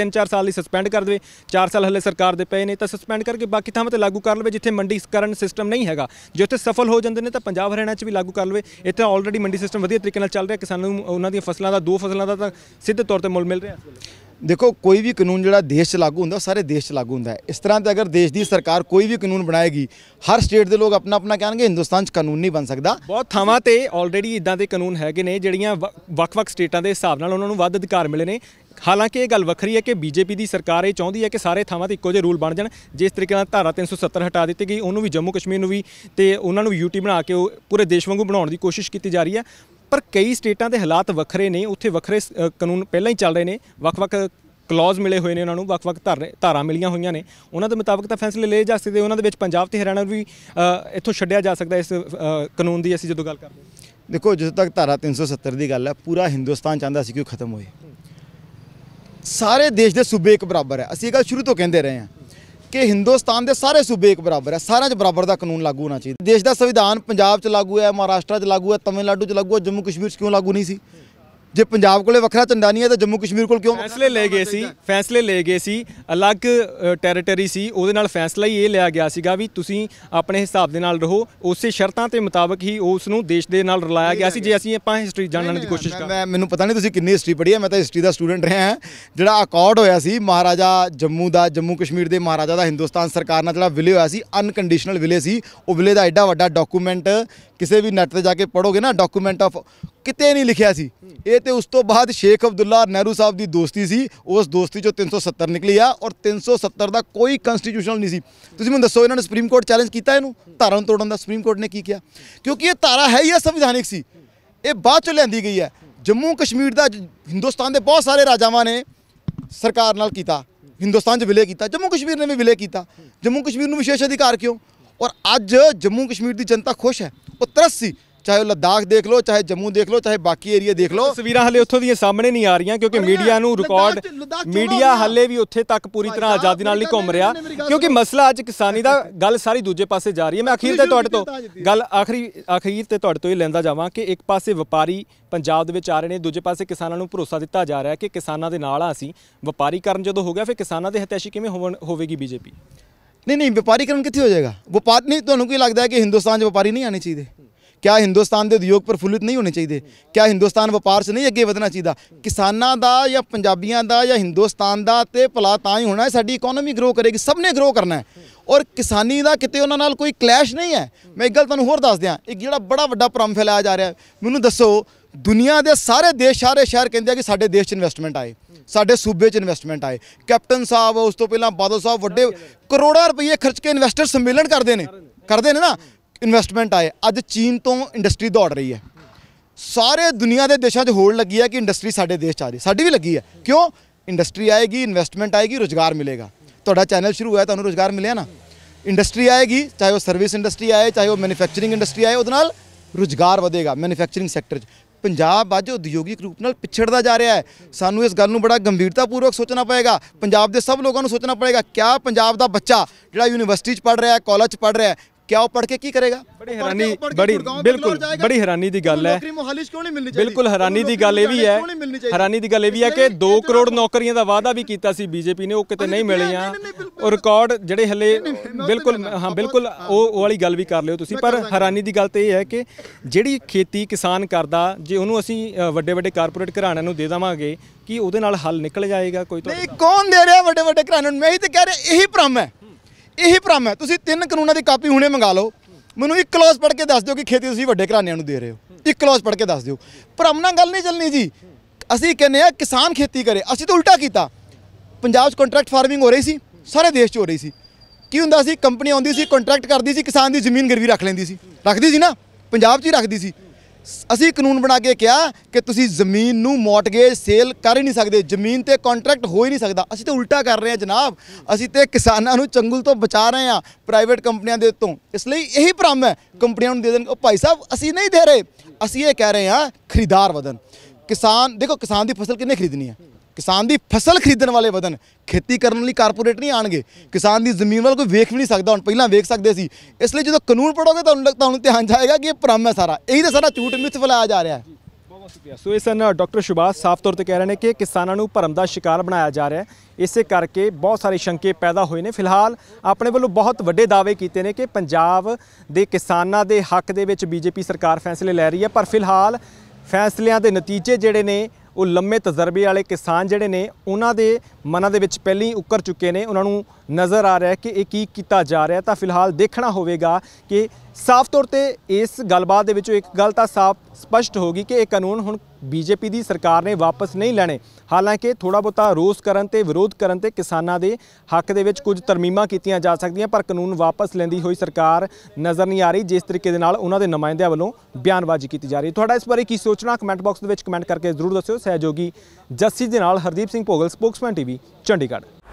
3 4 ਸਾਲ ਲਈ ਸਸਪੈਂਡ ਕਰ ਦੇਵੇ 4 ਸਾਲ ਹਲੇ ਸਰਕਾਰ ਦੇ ਪਏ ਨੇ ਤਾਂ ਸਸਪੈਂਡ ਕਰਕੇ ਬਾਕੀ ਥਾਵਾਂ ਤੇ ਲਾਗੂ ਕਰ ਲਵੇ ਜਿੱਥੇ ਮੰਡੀਕਰਨ ਸਿਸਟਮ ਨਹੀਂ ਹੈਗਾ ਜੇ ਉੱਥੇ ਸਫਲ ਹੋ ਜਾਂਦੇ ਨੇ ਤਾਂ ਪੰਜਾਬ ਹਰਿਆਣਾ 'ਚ ਵੀ ਲਾਗੂ ਕਰ ਲਵੇ ਇੱਥੇ ਆਲਰੇਡੀ ਮੰਡੀ ਸਿਸਟਮ ਵਧੀਆ ਤਰੀਕੇ ਨਾਲ ਚੱਲ ਰਿਹਾ ਕਿਸਾਨਾਂ ਨੂੰ ਉਹਨਾਂ ਦੀਆਂ ਫਸਲਾਂ ਦਾ ਦੋ ਫਸਲਾਂ ਦਾ ਤਾਂ ਸਿੱਧੇ ਤੌਰ ਤੇ ਮੁੱਲ ਮਿਲ ਰਿਹਾ ਦੇਖੋ ਕੋਈ ਵੀ ਕਾਨੂੰਨ ਜਿਹੜਾ ਦੇਸ਼ 'ਚ ਲਾਗੂ ਹੁੰਦਾ ਸਾਰੇ ਦੇਸ਼ 'ਚ ਲਾਗੂ ਹੁੰਦਾ ਇਸ ਤਰ੍ਹਾਂ ਤੇ ਅਗਰ ਦੇਸ਼ ਦੀ ਸਰਕਾਰ ਕੋਈ ਵੀ ਕਾਨੂੰਨ ਬਣਾਏਗੀ ਹਰ ਸਟੇਟ ਦੇ ਲੋਕ ਆਪਣਾ ਆਪਣਾ ਕਹਿਣਗੇ ਹਿੰਦੁਸਤਾਨ 'ਚ ਕਾਨੂੰਨ ਨਹੀਂ ਬਣ ਸਕਦਾ ਬਹੁਤ ਥਾਵਾਂ ਤੇ ਆਲਰੇਡੀ ਇਦਾਂ ਦੇ ਕਾਨੂੰਨ ਹੈਗੇ ਨੇ ਜਿਹੜੀਆਂ ਵੱਖ-ਵੱਖ ਸਟੇਟਾਂ ਦੇ ਹਿਸਾਬ ਨਾਲ ਉਹਨਾਂ ਨੂੰ ਵੱਧ ਅਧਿਕਾਰ ਮਿਲੇ ਨੇ ਹਾਲਾਂਕਿ ਇਹ ਗੱਲ ਵੱਖਰੀ ਹੈ ਕਿ ਬੀਜੇਪੀ ਦੀ ਸਰਕਾਰ ਇਹ ਚਾਹੁੰਦੀ ਹੈ ਕਿ ਸਾਰੇ ਥਾਵਾਂ ਤੇ ਇੱਕੋ ਜਿਹੇ ਰੂਲ ਬਣ ਜਾਣ ਜਿਸ ਤਰੀਕੇ ਨਾਲ ਧਾਰਾ 370 ਹਟਾ ਦਿੱਤੀ ਗਈ ਉਹਨੂੰ ਵੀ ਜੰਮੂ ਕਸ਼ਮੀਰ ਨੂੰ ਵੀ ਤੇ ਉਹਨਾਂ ਨੂੰ ਯੂਟੀ ਬਣਾ ਕੇ ਉਹ ਪੂਰੇ ਦੇਸ਼ ਵਾਂਗੂ ਬਣਾਉਣ ਦੀ ਕੋਸ਼ਿਸ਼ ਕੀਤੀ ਜਾ ਰਹੀ ਹੈ ਪਰ ਕਈ ਸਟੇਟਾਂ ਦੇ ਹਾਲਾਤ ਵੱਖਰੇ ਨੇ ਉੱਥੇ ਵੱਖਰੇ ਕਾਨੂੰਨ ਪਹਿਲਾਂ ਹੀ ਚੱਲ ਰਹੇ ਨੇ ਵੱਖ-ਵੱਖ ਕਲੌਜ਼ ਮਿਲੇ ਹੋਏ ਨੇ ਉਹਨਾਂ ਨੂੰ ਵੱਖ-ਵੱਖ ਧਾਰਾ ਮਿਲੀਆਂ ਹੋਈਆਂ ਨੇ ਉਹਨਾਂ ਦੇ ਮੁਤਾਬਕ ਤਾਂ ਫੈਸਲੇ ਲਏ ਜਾ ਸਕਦੇ ਉਹਨਾਂ ਦੇ ਵਿੱਚ ਪੰਜਾਬ ਤੇ ਹਰਿਆਣਾ ਵੀ ਇੱਥੋਂ ਛੱਡਿਆ ਜਾ ਸਕਦਾ ਇਸ ਕਾਨੂੰਨ ਦੀ ਅਸੀਂ ਜਦੋਂ ਗੱਲ ਕਰਦੇ ਹਾਂ ਦੇਖੋ ਜਦੋਂ ਤੱਕ ਧਾਰਾ 370 ਦੀ ਗੱਲ ਹੈ ਪੂਰਾ ਹਿੰਦੁਸਤਾਨ ਚਾਹੁੰਦਾ ਸੀ ਕਿ ਉਹ ਖਤਮ ਹੋਏ ਸਾਰੇ ਦੇਸ਼ ਦੇ ਸੂਬੇ ਇੱਕ ਬਰਾਬਰ ਹੈ ਅਸੀਂ ਇਹ ਗੱਲ ਸ਼ੁਰੂ ਤੋਂ ਕਹਿੰਦੇ ਰਹੇ ਹਾਂ ਕਿ ਹਿੰਦੁਸਤਾਨ ਦੇ ਸਾਰੇ ਸੂਬੇ ਇੱਕ ਬਰਾਬਰ ਹੈ ਸਾਰਿਆਂ 'ਚ ਬਰਾਬਰ ਦਾ ਕਾਨੂੰਨ ਲਾਗੂ ਹੋਣਾ ਚਾਹੀਦਾ ਦੇਸ਼ ਦਾ ਸੰਵਿਧਾਨ ਪੰਜਾਬ 'ਚ ਲਾਗੂ ਹੈ ਮਹਾਰਾਸ਼ਟਰ 'ਚ ਲਾਗੂ ਹੈ ਤਮਿਲਨਾਡੂ 'ਚ ਲਾਗੂ ਹੈ ਜੰਮੂ ਕਸ਼ਮੀਰ 'ਚ ਕਿਉਂ ਲਾਗੂ ਨਹੀਂ ਸੀ ਜੇ ਪੰਜਾਬ ਕੋਲੇ ਵੱਖਰਾ ਝੰਡਾ ਨਹੀਂ ਹੈ ਤਾਂ ਜੰਮੂ ਕਸ਼ਮੀਰ ਕੋਲ ਕਿਉਂ ਫੈਸਲੇ ਲੈ ਗਏ ਸੀ ਫੈਸਲੇ ਲੈ ਗਏ ਸੀ ਅਲੱਗ ਟੈਰੀਟਰੀ ਸੀ ਉਹਦੇ ਨਾਲ ਫੈਸਲਾ ਹੀ ਇਹ ਲਿਆ ਗਿਆ ਸੀਗਾ ਵੀ ਤੁਸੀਂ ਆਪਣੇ ਹਿਸਾਬ ਦੇ ਨਾਲ ਰਹੋ ਉਸੇ ਸ਼ਰਤਾਂ ਤੇ ਮੁਤਾਬਕ ਹੀ ਉਸ ਨੂੰ ਦੇਸ਼ ਦੇ ਨਾਲ ਰਲਾਇਆ ਗਿਆ ਸੀ ਜੇ ਅਸੀਂ ਆਪਾਂ ਹਿਸਟਰੀ ਜਾਣਨ ਦੀ ਕੋਸ਼ਿਸ਼ ਕਰਾਂ ਮੈਂ ਮੈਨੂੰ ਪਤਾ ਨਹੀਂ ਤੁਸੀਂ ਕਿੰਨੀ ਹਿਸਟਰੀ ਪੜ੍ਹੀ ਹੈ ਮੈਂ ਤਾਂ ਹਿਸਟਰੀ ਦਾ ਸਟੂਡੈਂਟ ਰਿਹਾ ਹਾਂ ਜਿਹੜਾ ਅਕੋਰਡ ਹੋਇਆ ਸੀ ਮਹਾਰਾਜਾ ਜੰਮੂ ਦਾ ਜੰਮੂ ਕਸ਼ਮੀਰ ਦੇ ਮਹਾਰਾਜਾ ਦਾ ਹਿੰਦੁਸਤਾਨ ਸਰਕਾਰ ਨਾਲ ਜਿਹੜਾ ਵਿਲੇ ਹੋਇਆ ਸੀ ਅਨਕੰਡੀਸ਼ਨਲ ਵਿਲੇ ਸੀ ਉਹ ਵਿਲੇ ਦਾ ਐਡਾ ਵੱਡਾ ਡਾਕੂਮੈਂਟ ਕਿਸੇ ਵੀ ਨੈਟ ਤੇ ਜਾ ਕੇ ਪੜੋਗੇ ਨਾ ਡਾਕੂਮੈਂਟ ਆਫ ਕਿਤੇ ਨਹੀਂ ਲਿਖਿਆ ਸੀ ਇਹ ਤੇ ਉਸ ਤੋਂ ਬਾਅਦ ਸ਼ੇਖ ਅਬਦੁੱਲਾ ਨਹਿਰੂ ਸਾਹਿਬ ਦੀ ਦੋਸਤੀ ਸੀ ਉਸ ਦੋਸਤੀ ਚੋਂ 370 ਨਿਕਲੀ ਆ ਔਰ 370 ਦਾ ਕੋਈ ਕਨਸਟੀਟਿਊਸ਼ਨਲ ਨਹੀਂ ਸੀ ਤੁਸੀਂ ਮੈਨੂੰ ਦੱਸੋ ਇਹਨਾਂ ਨੇ ਸੁਪਰੀਮ ਕੋਰਟ ਚੈਲੰਜ ਕੀਤਾ ਇਹਨੂੰ ਧਾਰਾ ਨੂੰ ਤੋੜਨ ਦਾ ਸੁਪਰੀਮ ਕੋਰਟ ਨੇ ਕੀ ਕਿਹਾ ਕਿਉਂਕਿ ਇਹ ਧਾਰਾ ਹੈ ਹੀ ਆ ਸੰਵਿਧਾਨਿਕ ਸੀ ਇਹ ਬਾਅਦ ਚ ਲੈਂਦੀ ਗਈ ਹੈ ਜੰਮੂ ਕਸ਼ਮੀਰ ਦਾ ਹਿੰਦੁਸਤਾਨ ਦੇ ਬਹੁਤ ਸਾਰੇ ਰਾਜਾਵਾਂ ਨੇ ਸਰਕਾਰ ਨਾਲ ਕੀਤਾ ਹਿੰਦੁਸਤਾਨ 'ਚ ਵਿਲੇ ਕੀਤਾ ਜੰਮੂ ਕਸ਼ਮੀਰ ਨੇ ਵੀ ਵਿਲੇ ਕੀਤਾ ਜੰਮੂ ਕਸ਼ਮੀਰ ਨੂੰ ਵਿਸ਼ੇਸ਼ ਅਧਿਕਾਰ ਕਿਉਂ ਔਰ ਅੱਜ ਜੰਮੂ ਕਸ਼ਮੀਰ ਦੀ ਜਨਤਾ ਖੁਸ਼ ਹੈ ਉਹ ਤਰਸ ਸੀ ਚਾਹੇ ਉਹ ਲਦਾਖ ਦੇਖ ਲਓ ਚਾਹੇ ਜੰਮੂ ਦੇਖ ਲਓ ਚਾਹੇ ਬਾਕੀ ਏਰੀਆ ਦੇਖ ਲਓ ਤਸਵੀਰਾਂ ਹਲੇ ਉੱਥੋਂ ਦੀਆਂ ਸਾਹਮਣੇ ਨਹੀਂ ਆ ਰਹੀਆਂ ਕਿਉਂਕਿ ਮੀਡੀਆ ਨੂੰ ਰਿਕਾਰਡ ਮੀਡੀਆ ਹਲੇ ਵੀ ਉੱਥੇ ਤੱਕ ਪੂਰੀ ਤਰ੍ਹਾਂ ਆਜ਼ਾਦੀ ਨਾਲ ਨਹੀਂ ਘੁੰਮ ਰਿਹਾ ਕਿਉਂਕਿ ਮਸਲਾ ਅੱਜ ਕਿਸਾਨੀ ਦਾ ਗੱਲ ਸਾਰੀ ਦੂਜੇ ਪਾਸੇ ਜਾ ਰਹੀ ਹੈ ਮੈਂ ਅਖੀਰ ਤੇ ਤੁਹਾਡੇ ਤੋਂ ਗੱਲ ਆਖਰੀ ਅਖੀਰ ਤੇ ਤੁਹਾਡੇ ਤੋਂ ਹੀ ਲੈਂਦਾ ਜਾਵਾਂ ਕਿ ਇੱਕ ਪਾਸੇ ਵਪਾਰੀ ਪੰਜਾਬ ਦੇ ਵਿੱਚ ਆ ਰਹੇ ਨੇ ਦੂਜੇ ਪਾਸੇ ਕਿਸਾਨਾਂ ਨੂੰ ਭਰੋਸਾ ਦਿੱਤਾ ਜਾ ਰਿਹਾ ਕਿ ਕਿਸਾਨਾਂ ਦੇ ਨਾਲ ਆ ਅਸੀਂ ਵਪਾਰੀਕਰਨ ਜਦੋਂ ਹੋ ਗਿਆ ਫਿਰ ਕਿਸਾਨਾਂ ਦੇ ਹਤਿਆਸ਼ੀ ਕਿਵੇਂ ਹੋਵੇਗੀ ਬੀਜੇਪੀ ਨਹੀਂ ਨਹੀਂ ਵਪਾਰੀਕਰਨ ਕਿੱਥੇ ਹੋ ਜਾਏਗਾ ਵਪਾਰ ਨਹੀਂ ਤੁਹਾਨੂੰ ਕੀ ਲੱਗਦਾ ਹੈ ਕਿ ਹਿੰਦੁਸਤਾਨ 'ਚ ਵਪਾਰੀ ਨਹੀਂ ਆਣੇ ਚਾਹੀਦੇ ਕਿਆ ਹਿੰਦੁਸਤਾਨ ਦੇ ਉਦਯੋਗ ਪ੍ਰਫੁੱਲਿਤ ਨਹੀਂ ਹੋਣੇ ਚਾਹੀਦੇ ਕਿਆ ਹਿੰਦੁਸਤਾਨ ਵਪਾਰ 'ਚ ਨਹੀਂ ਅੱਗੇ ਵਧਣਾ ਚਾਹੀਦਾ ਕਿਸਾਨਾਂ ਦਾ ਜਾਂ ਪੰਜਾਬੀਆਂ ਦਾ ਜਾਂ ਹਿੰਦੁਸਤਾਨ ਦਾ ਤੇ ਭਲਾ ਤਾਂ ਹੀ ਹੋਣਾ ਸਾਡੀ ਇਕਨੋਮੀ ਗਰੋ ਕਰੇਗੀ ਸਭ ਨੇ ਗਰੋ ਕਰਨਾ ਹੈ ਔਰ ਕਿਸਾਨੀ ਦਾ ਕਿਤੇ ਉਹਨਾਂ ਨਾਲ ਕੋਈ ਕਲੈਸ਼ ਨਹੀਂ ਹੈ ਮੈਂ ਇੱਕ ਗੱਲ ਤੁਹਾਨੂੰ ਹੋਰ ਦੱਸ ਦਿਆਂ ਇੱਕ ਜਿਹੜਾ ਬੜਾ ਵੱਡਾ ਪ੍ਰਮ ਫੈਲਾਇਆ ਜਾ ਰਿਹਾ ਮੈਨੂੰ ਦੱਸੋ ਦੁਨੀਆ ਦੇ ਸਾਰੇ ਦੇਸ਼ ਸਾਰੇ ਸ਼ਹਿਰ ਕਹਿੰਦੇ ਆ ਕਿ ਸਾਡੇ ਦੇਸ਼ 'ਚ ਇਨਵੈਸਟਮੈਂਟ ਆਏ ਸਾਡੇ ਸੂਬੇ 'ਚ ਇਨਵੈਸਟਮੈਂਟ ਆਏ ਕੈਪਟਨ ਸਾਹਿਬ ਉਸ ਤੋਂ ਪਹਿਲਾਂ ਬਾਦਲ ਸਾਹਿਬ ਵੱਡੇ ਕਰੋੜਾਂ ਰੁਪਏ ਖਰਚ ਕੇ ਇਨਵੈਸਟਰ ਸੰਮੇਲਨ ਕਰਦੇ ਨੇ ਕਰਦੇ ਨੇ ਨਾ ਇਨਵੈਸਟਮੈਂਟ ਆਏ ਅੱਜ ਚੀਨ ਤੋਂ ਇੰਡਸਟਰੀ ਦੌੜ ਰਹੀ ਹੈ ਸਾਰੇ ਦੁਨੀਆ ਦੇ ਦੇਸ਼ਾਂ 'ਚ ਹੋੜ ਲੱਗੀ ਹੈ ਕਿ ਇੰਡਸਟਰੀ ਸਾਡੇ ਦੇਸ਼ 'ਚ ਆ ਰਹੀ ਸਾਡੀ ਵੀ ਲੱਗੀ ਹੈ ਕਿਉਂ ਇੰਡਸਟਰੀ ਆਏਗੀ ਇਨਵੈਸਟਮੈਂਟ ਆਏਗੀ ਰੋਜ਼ਗਾਰ ਮਿਲੇਗਾ ਤੁਹਾਡਾ ਚੈਨਲ ਸ਼ੁਰੂ ਹੋਇਆ ਤੁਹਾਨੂੰ ਰੋਜ਼ਗਾਰ ਮਿਲਿਆ ਨਾ ਇੰਡਸਟਰੀ ਆਏਗੀ ਚਾਹੇ ਉਹ ਸਰਵਿਸ ਇੰਡਸਟਰੀ ਆਏ ਚਾਹੇ ਉਹ ਮੈਨੂਫੈਕਚਰਿੰਗ ਇੰਡਸਟਰੀ ਆਏ ਉਹਦੇ ਨਾਲ ਰੋਜ਼ਗਾਰ ਵਧੇਗਾ ਮੈਨੂਫੈਕਚਰਿੰਗ ਸੈਕਟਰ 'ਚ ਪੰਜਾਬ ਅੱਜ ਉਦਯੋਗਿਕ ਰੂਪ ਨਾਲ ਪਿਛੜਦਾ ਜਾ ਰਿਹਾ ਹੈ ਸਾਨੂੰ ਇਸ ਗੱਲ ਨੂੰ ਬੜਾ ਗੰਭੀਰਤਾਪੂਰਵਕ ਸੋਚਣਾ ਪਏਗਾ ਪੰਜਾਬ ਦੇ ਸਭ ਲੋਕਾਂ ਨੂੰ ਸੋਚਣਾ ਪਏਗਾ ਕਿਆ ਪੰਜਾਬ ਦਾ ਬੱਚਾ ਜਿਹੜਾ ਯੂਨੀਵਰਸਿਟੀ 'ਚ ਪੜ ਰਿਹਾ ਹੈ ਕਾਲਜ 'ਚ ਪੜ ਰਿਹਾ ਹੈ ਕਿਆ ਉਹ ਪੜ੍ਹ ਕੇ ਕੀ ਕਰੇਗਾ ਬੜੀ ਹੈਰਾਨੀ ਬੜੀ ਬਿਲਕੁਲ ਬੜੀ ਹੈਰਾਨੀ ਦੀ ਗੱਲ ਹੈ ਨੌਕਰੀ ਮੁਹਾਲੀ ਕਿਉਂ ਨਹੀਂ ਮਿਲਣੀ ਚਾਹੀਦੀ ਬਿਲਕੁਲ ਹੈਰਾਨੀ ਦੀ ਗੱਲ ਇਹ ਵੀ ਹੈ ਹੈਰਾਨੀ ਦੀ ਗੱਲ ਇਹ ਵੀ ਹੈ ਕਿ 2 ਕਰੋੜ ਨੌਕਰੀਆਂ ਦਾ ਵਾਅਦਾ ਵੀ ਕੀਤਾ ਸੀ ਬੀਜੇਪੀ ਨੇ ਉਹ ਕਿਤੇ ਨਹੀਂ ਮਿਲੀਆਂ ਉਹ ਰਿਕਾਰਡ ਜਿਹੜੇ ਹਲੇ ਬਿਲਕੁਲ ਹਾਂ ਬਿਲਕੁਲ ਉਹ ਵਾਲੀ ਗੱਲ ਵੀ ਕਰ ਲਿਓ ਤੁਸੀਂ ਪਰ ਹੈਰਾਨੀ ਦੀ ਗੱਲ ਤੇ ਇਹ ਹੈ ਕਿ ਜਿਹੜੀ ਖੇਤੀ ਕਿਸਾਨ ਕਰਦਾ ਜੇ ਉਹਨੂੰ ਅਸੀਂ ਵੱਡੇ ਵੱਡੇ ਕਾਰਪੋਰੇਟ ਘਰਾਣਿਆਂ ਨੂੰ ਦੇ ਦੇਵਾਂਗੇ ਕਿ ਉਹਦੇ ਨਾਲ ਹੱਲ ਨਿਕਲ ਜਾਏਗਾ ਕੋਈ ਤਾਂ ਨਹੀਂ ਕੌਣ ਦੇ ਰਿਹਾ ਵੱਡੇ ਵੱਡੇ ਘਰਾਣਿਆਂ ਨੂੰ ਮੈਂ ਹੀ ਤੇ ਕਹਿ ਰਿਹਾ ਇਹੀ ਭ੍ਰਮ ਹੈ ਇਹੀ ਭਰਮ ਹੈ ਤੁਸੀਂ ਤਿੰਨ ਕਾਨੂੰਨਾਂ ਦੀ ਕਾਪੀ ਹੁਣੇ ਮੰਗਾ ਲਓ ਮੈਨੂੰ ਇੱਕ ਕਲੌਜ਼ ਪੜ੍ਹ ਕੇ ਦੱਸ ਦਿਓ ਕਿ ਖੇਤੀ ਤੁਸੀਂ ਵੱਡੇ ਘਰਾਣਿਆਂ ਨੂੰ ਦੇ ਰਹੇ ਹੋ ਇੱਕ ਕਲੌਜ਼ ਪੜ੍ਹ ਕੇ ਦੱਸ ਦਿਓ ਭਰਮ ਨਾਲ ਗੱਲ ਨਹੀਂ ਚੱਲਣੀ ਜੀ ਅਸੀਂ ਕਹਿੰਦੇ ਆ ਕਿਸਾਨ ਖੇਤੀ ਕਰੇ ਅਸੀਂ ਤਾਂ ਉਲਟਾ ਕੀਤਾ ਪੰਜਾਬ 'ਚ ਕੰਟਰੈਕਟ ਫਾਰਮਿੰਗ ਹੋ ਰਹੀ ਸੀ ਸਾਰੇ ਦੇਸ਼ 'ਚ ਹੋ ਰਹੀ ਸੀ ਕੀ ਹੁੰਦਾ ਸੀ ਕੰਪਨੀ ਆਉਂਦੀ ਸੀ ਕੰਟਰੈਕਟ ਕਰਦੀ ਸੀ ਕਿਸਾਨ ਦੀ ਜ਼ਮੀਨ ਗਿਰਵੀ ਰੱਖ ਲੈਂਦੀ ਸੀ ਰੱਖਦੀ ਸੀ ਨਾ ਪੰਜਾਬ 'ਚ ਹੀ ਰੱਖਦੀ ਸੀ ਅਸੀਂ ਕਾਨੂੰਨ ਬਣਾ ਕੇ ਕਿਹਾ ਕਿ ਤੁਸੀਂ ਜ਼ਮੀਨ ਨੂੰ ਮੋਰਟਗੇਜ ਸੇਲ ਕਰ ਹੀ ਨਹੀਂ ਸਕਦੇ ਜ਼ਮੀਨ ਤੇ ਕੰਟਰੈਕਟ ਹੋ ਹੀ ਨਹੀਂ ਸਕਦਾ ਅਸੀਂ ਤੇ ਉਲਟਾ ਕਰ ਰਹੇ ਹਾਂ ਜਨਾਬ ਅਸੀਂ ਤੇ ਕਿਸਾਨਾਂ ਨੂੰ ਚੰਗੂਲ ਤੋਂ ਬਚਾ ਰਹੇ ਹਾਂ ਪ੍ਰਾਈਵੇਟ ਕੰਪਨੀਆਂ ਦੇ ਉੱਤੋਂ ਇਸ ਲਈ ਇਹੀ ਭਰਮ ਹੈ ਕੰਪਨੀਆਂ ਨੂੰ ਦੇ ਦੇਣ ਉਹ ਭਾਈ ਸਾਹਿਬ ਅਸੀਂ ਨਹੀਂ ਦੇ ਰਹੇ ਅਸੀਂ ਇਹ ਕਹਿ ਰਹੇ ਹਾਂ ਖਰੀਦਾਰ ਵਧਣ ਕਿਸਾਨ ਦੇਖੋ ਕਿਸਾਨ ਦੀ ਫਸਲ ਕਿੰਨੇ ਖਰੀਦਣੀ ਹੈ ਕਿਸਾਨ ਦੀ ਫਸਲ ਖਰੀਦਣ ਵਾਲੇ ਵਧਣ ਖੇਤੀ ਕਰਨ ਲਈ ਕਾਰਪੋਰੇਟ ਨਹੀਂ ਆਣਗੇ ਕਿਸਾਨ ਦੀ ਜ਼ਮੀਨ ਵਾਲ ਕੋਈ ਵੇਖ ਵੀ ਨਹੀਂ ਸਕਦਾ ਹੁਣ ਪਹਿਲਾਂ ਵੇਖ ਸਕਦੇ ਸੀ ਇਸ ਲਈ ਜਦੋਂ ਕਾਨੂੰਨ ਪੜੋਗੇ ਤੁਹਾਨੂੰ ਤੁਹਾਨੂੰ ਧਿਆਨ ਜਾਏਗਾ ਕਿ ਇਹ ਪ੍ਰਮ ਹੈ ਸਾਰਾ ਇਹੀ ਤਾਂ ਸਾਰਾ ਝੂਠ ਮਿੱਥ ਫਲਾਇਆ ਜਾ ਰਿਹਾ ਹੈ ਸੋ ਇਸ ਨਾਲ ਡਾਕਟਰ ਸ਼ੁਭਾਸ ਸਾਫ਼ ਤੌਰ ਤੇ ਕਹਿ ਰਹੇ ਨੇ ਕਿ ਕਿਸਾਨਾਂ ਨੂੰ ਭਰਮ ਦਾ ਸ਼ਿਕਾਰ ਬਣਾਇਆ ਜਾ ਰਿਹਾ ਹੈ ਇਸੇ ਕਰਕੇ ਬਹੁਤ ਸਾਰੇ ਸ਼ੰਕੇ ਪੈਦਾ ਹੋਏ ਨੇ ਫਿਲਹਾਲ ਆਪਣੇ ਵੱਲੋਂ ਬਹੁਤ ਵੱਡੇ ਦਾਅਵੇ ਕੀਤੇ ਨੇ ਕਿ ਪੰਜਾਬ ਦੇ ਕਿਸਾਨਾਂ ਦੇ ਹੱਕ ਦੇ ਵਿੱਚ ਬੀਜੇਪੀ ਸਰਕਾਰ ਫੈਸਲੇ ਲੈ ਰਹੀ ਹੈ ਪਰ ਫਿਲਹਾਲ ਫੈਸਲਿਆਂ ਦੇ ਨਤੀਜੇ ਜਿਹੜੇ ਨੇ ਉਹ ਲੰਮੇ ਤਜਰਬੇ ਵਾਲੇ ਕਿਸਾਨ ਜਿਹੜੇ ਨੇ ਉਹਨਾਂ ਦੇ ਮਨਾਂ ਦੇ ਵਿੱਚ ਪਹਿਲੀ ਉੱਕਰ ਚੁੱਕੇ ਨੇ ਉਹਨਾਂ ਨੂੰ ਨਜ਼ਰ ਆ ਰਿਹਾ ਕਿ ਇਹ ਕੀ ਕੀਤਾ ਜਾ ਰਿਹਾ ਤਾਂ ਫਿਲਹਾਲ ਦੇਖਣਾ ਹੋਵੇਗਾ ਕਿ ਸਾਫ਼ ਤੌਰ ਤੇ ਇਸ ਗੱਲਬਾਤ ਦੇ ਵਿੱਚੋਂ ਇੱਕ ਗੱਲ ਤਾਂ ਸਾਫ਼ ਸਪਸ਼ਟ ਹੋ ਗਈ ਕਿ ਇਹ ਕਾਨੂੰਨ ਹੁਣ ਬੀਜੇਪੀ ਦੀ ਸਰਕਾਰ ਨੇ ਵਾਪਸ ਨਹੀਂ ਲੈਣੇ ਹਾਲਾਂਕਿ ਥੋੜਾ ਬੋਤਾ ਰੋਸ ਕਰਨ ਤੇ ਵਿਰੋਧ ਕਰਨ ਤੇ ਕਿਸਾਨਾਂ ਦੇ ਹੱਕ ਦੇ ਵਿੱਚ ਕੁਝ ਤਰਮੀਮਾਂ ਕੀਤੀਆਂ ਜਾ ਸਕਦੀਆਂ ਪਰ ਕਾਨੂੰਨ ਵਾਪਸ ਲੈਂਦੀ ਹੋਈ ਸਰਕਾਰ ਨਜ਼ਰ ਨਹੀਂ ਆ ਰਹੀ ਜਿਸ ਤਰੀਕੇ ਦੇ ਨਾਲ ਉਹਨਾਂ ਦੇ ਨੁਮਾਇੰਦਿਆਂ ਵੱਲੋਂ ਬਿਆਨਬਾਜ਼ੀ ਕੀਤੀ ਜਾ ਰਹੀ ਹੈ ਤੁਹਾਡਾ ਇਸ ਬਾਰੇ ਕੀ ਸੋਚਣਾ ਕਮੈਂਟ ਬਾਕਸ ਦੇ ਵਿੱਚ ਕਮੈਂਟ ਕਰਕੇ ਜ਼ਰੂਰ ਦੱਸਿਓ ਸਹਿਯੋਗੀ ਜੱਸੀ ਦੇ ਨਾਲ ਹਰਦੀਪ ਸਿੰਘ ਭੋਗਲ ਸਪੋਕਸਮੈਨ ਟੀਵੀ ਚੰਡੀਗੜ੍ਹ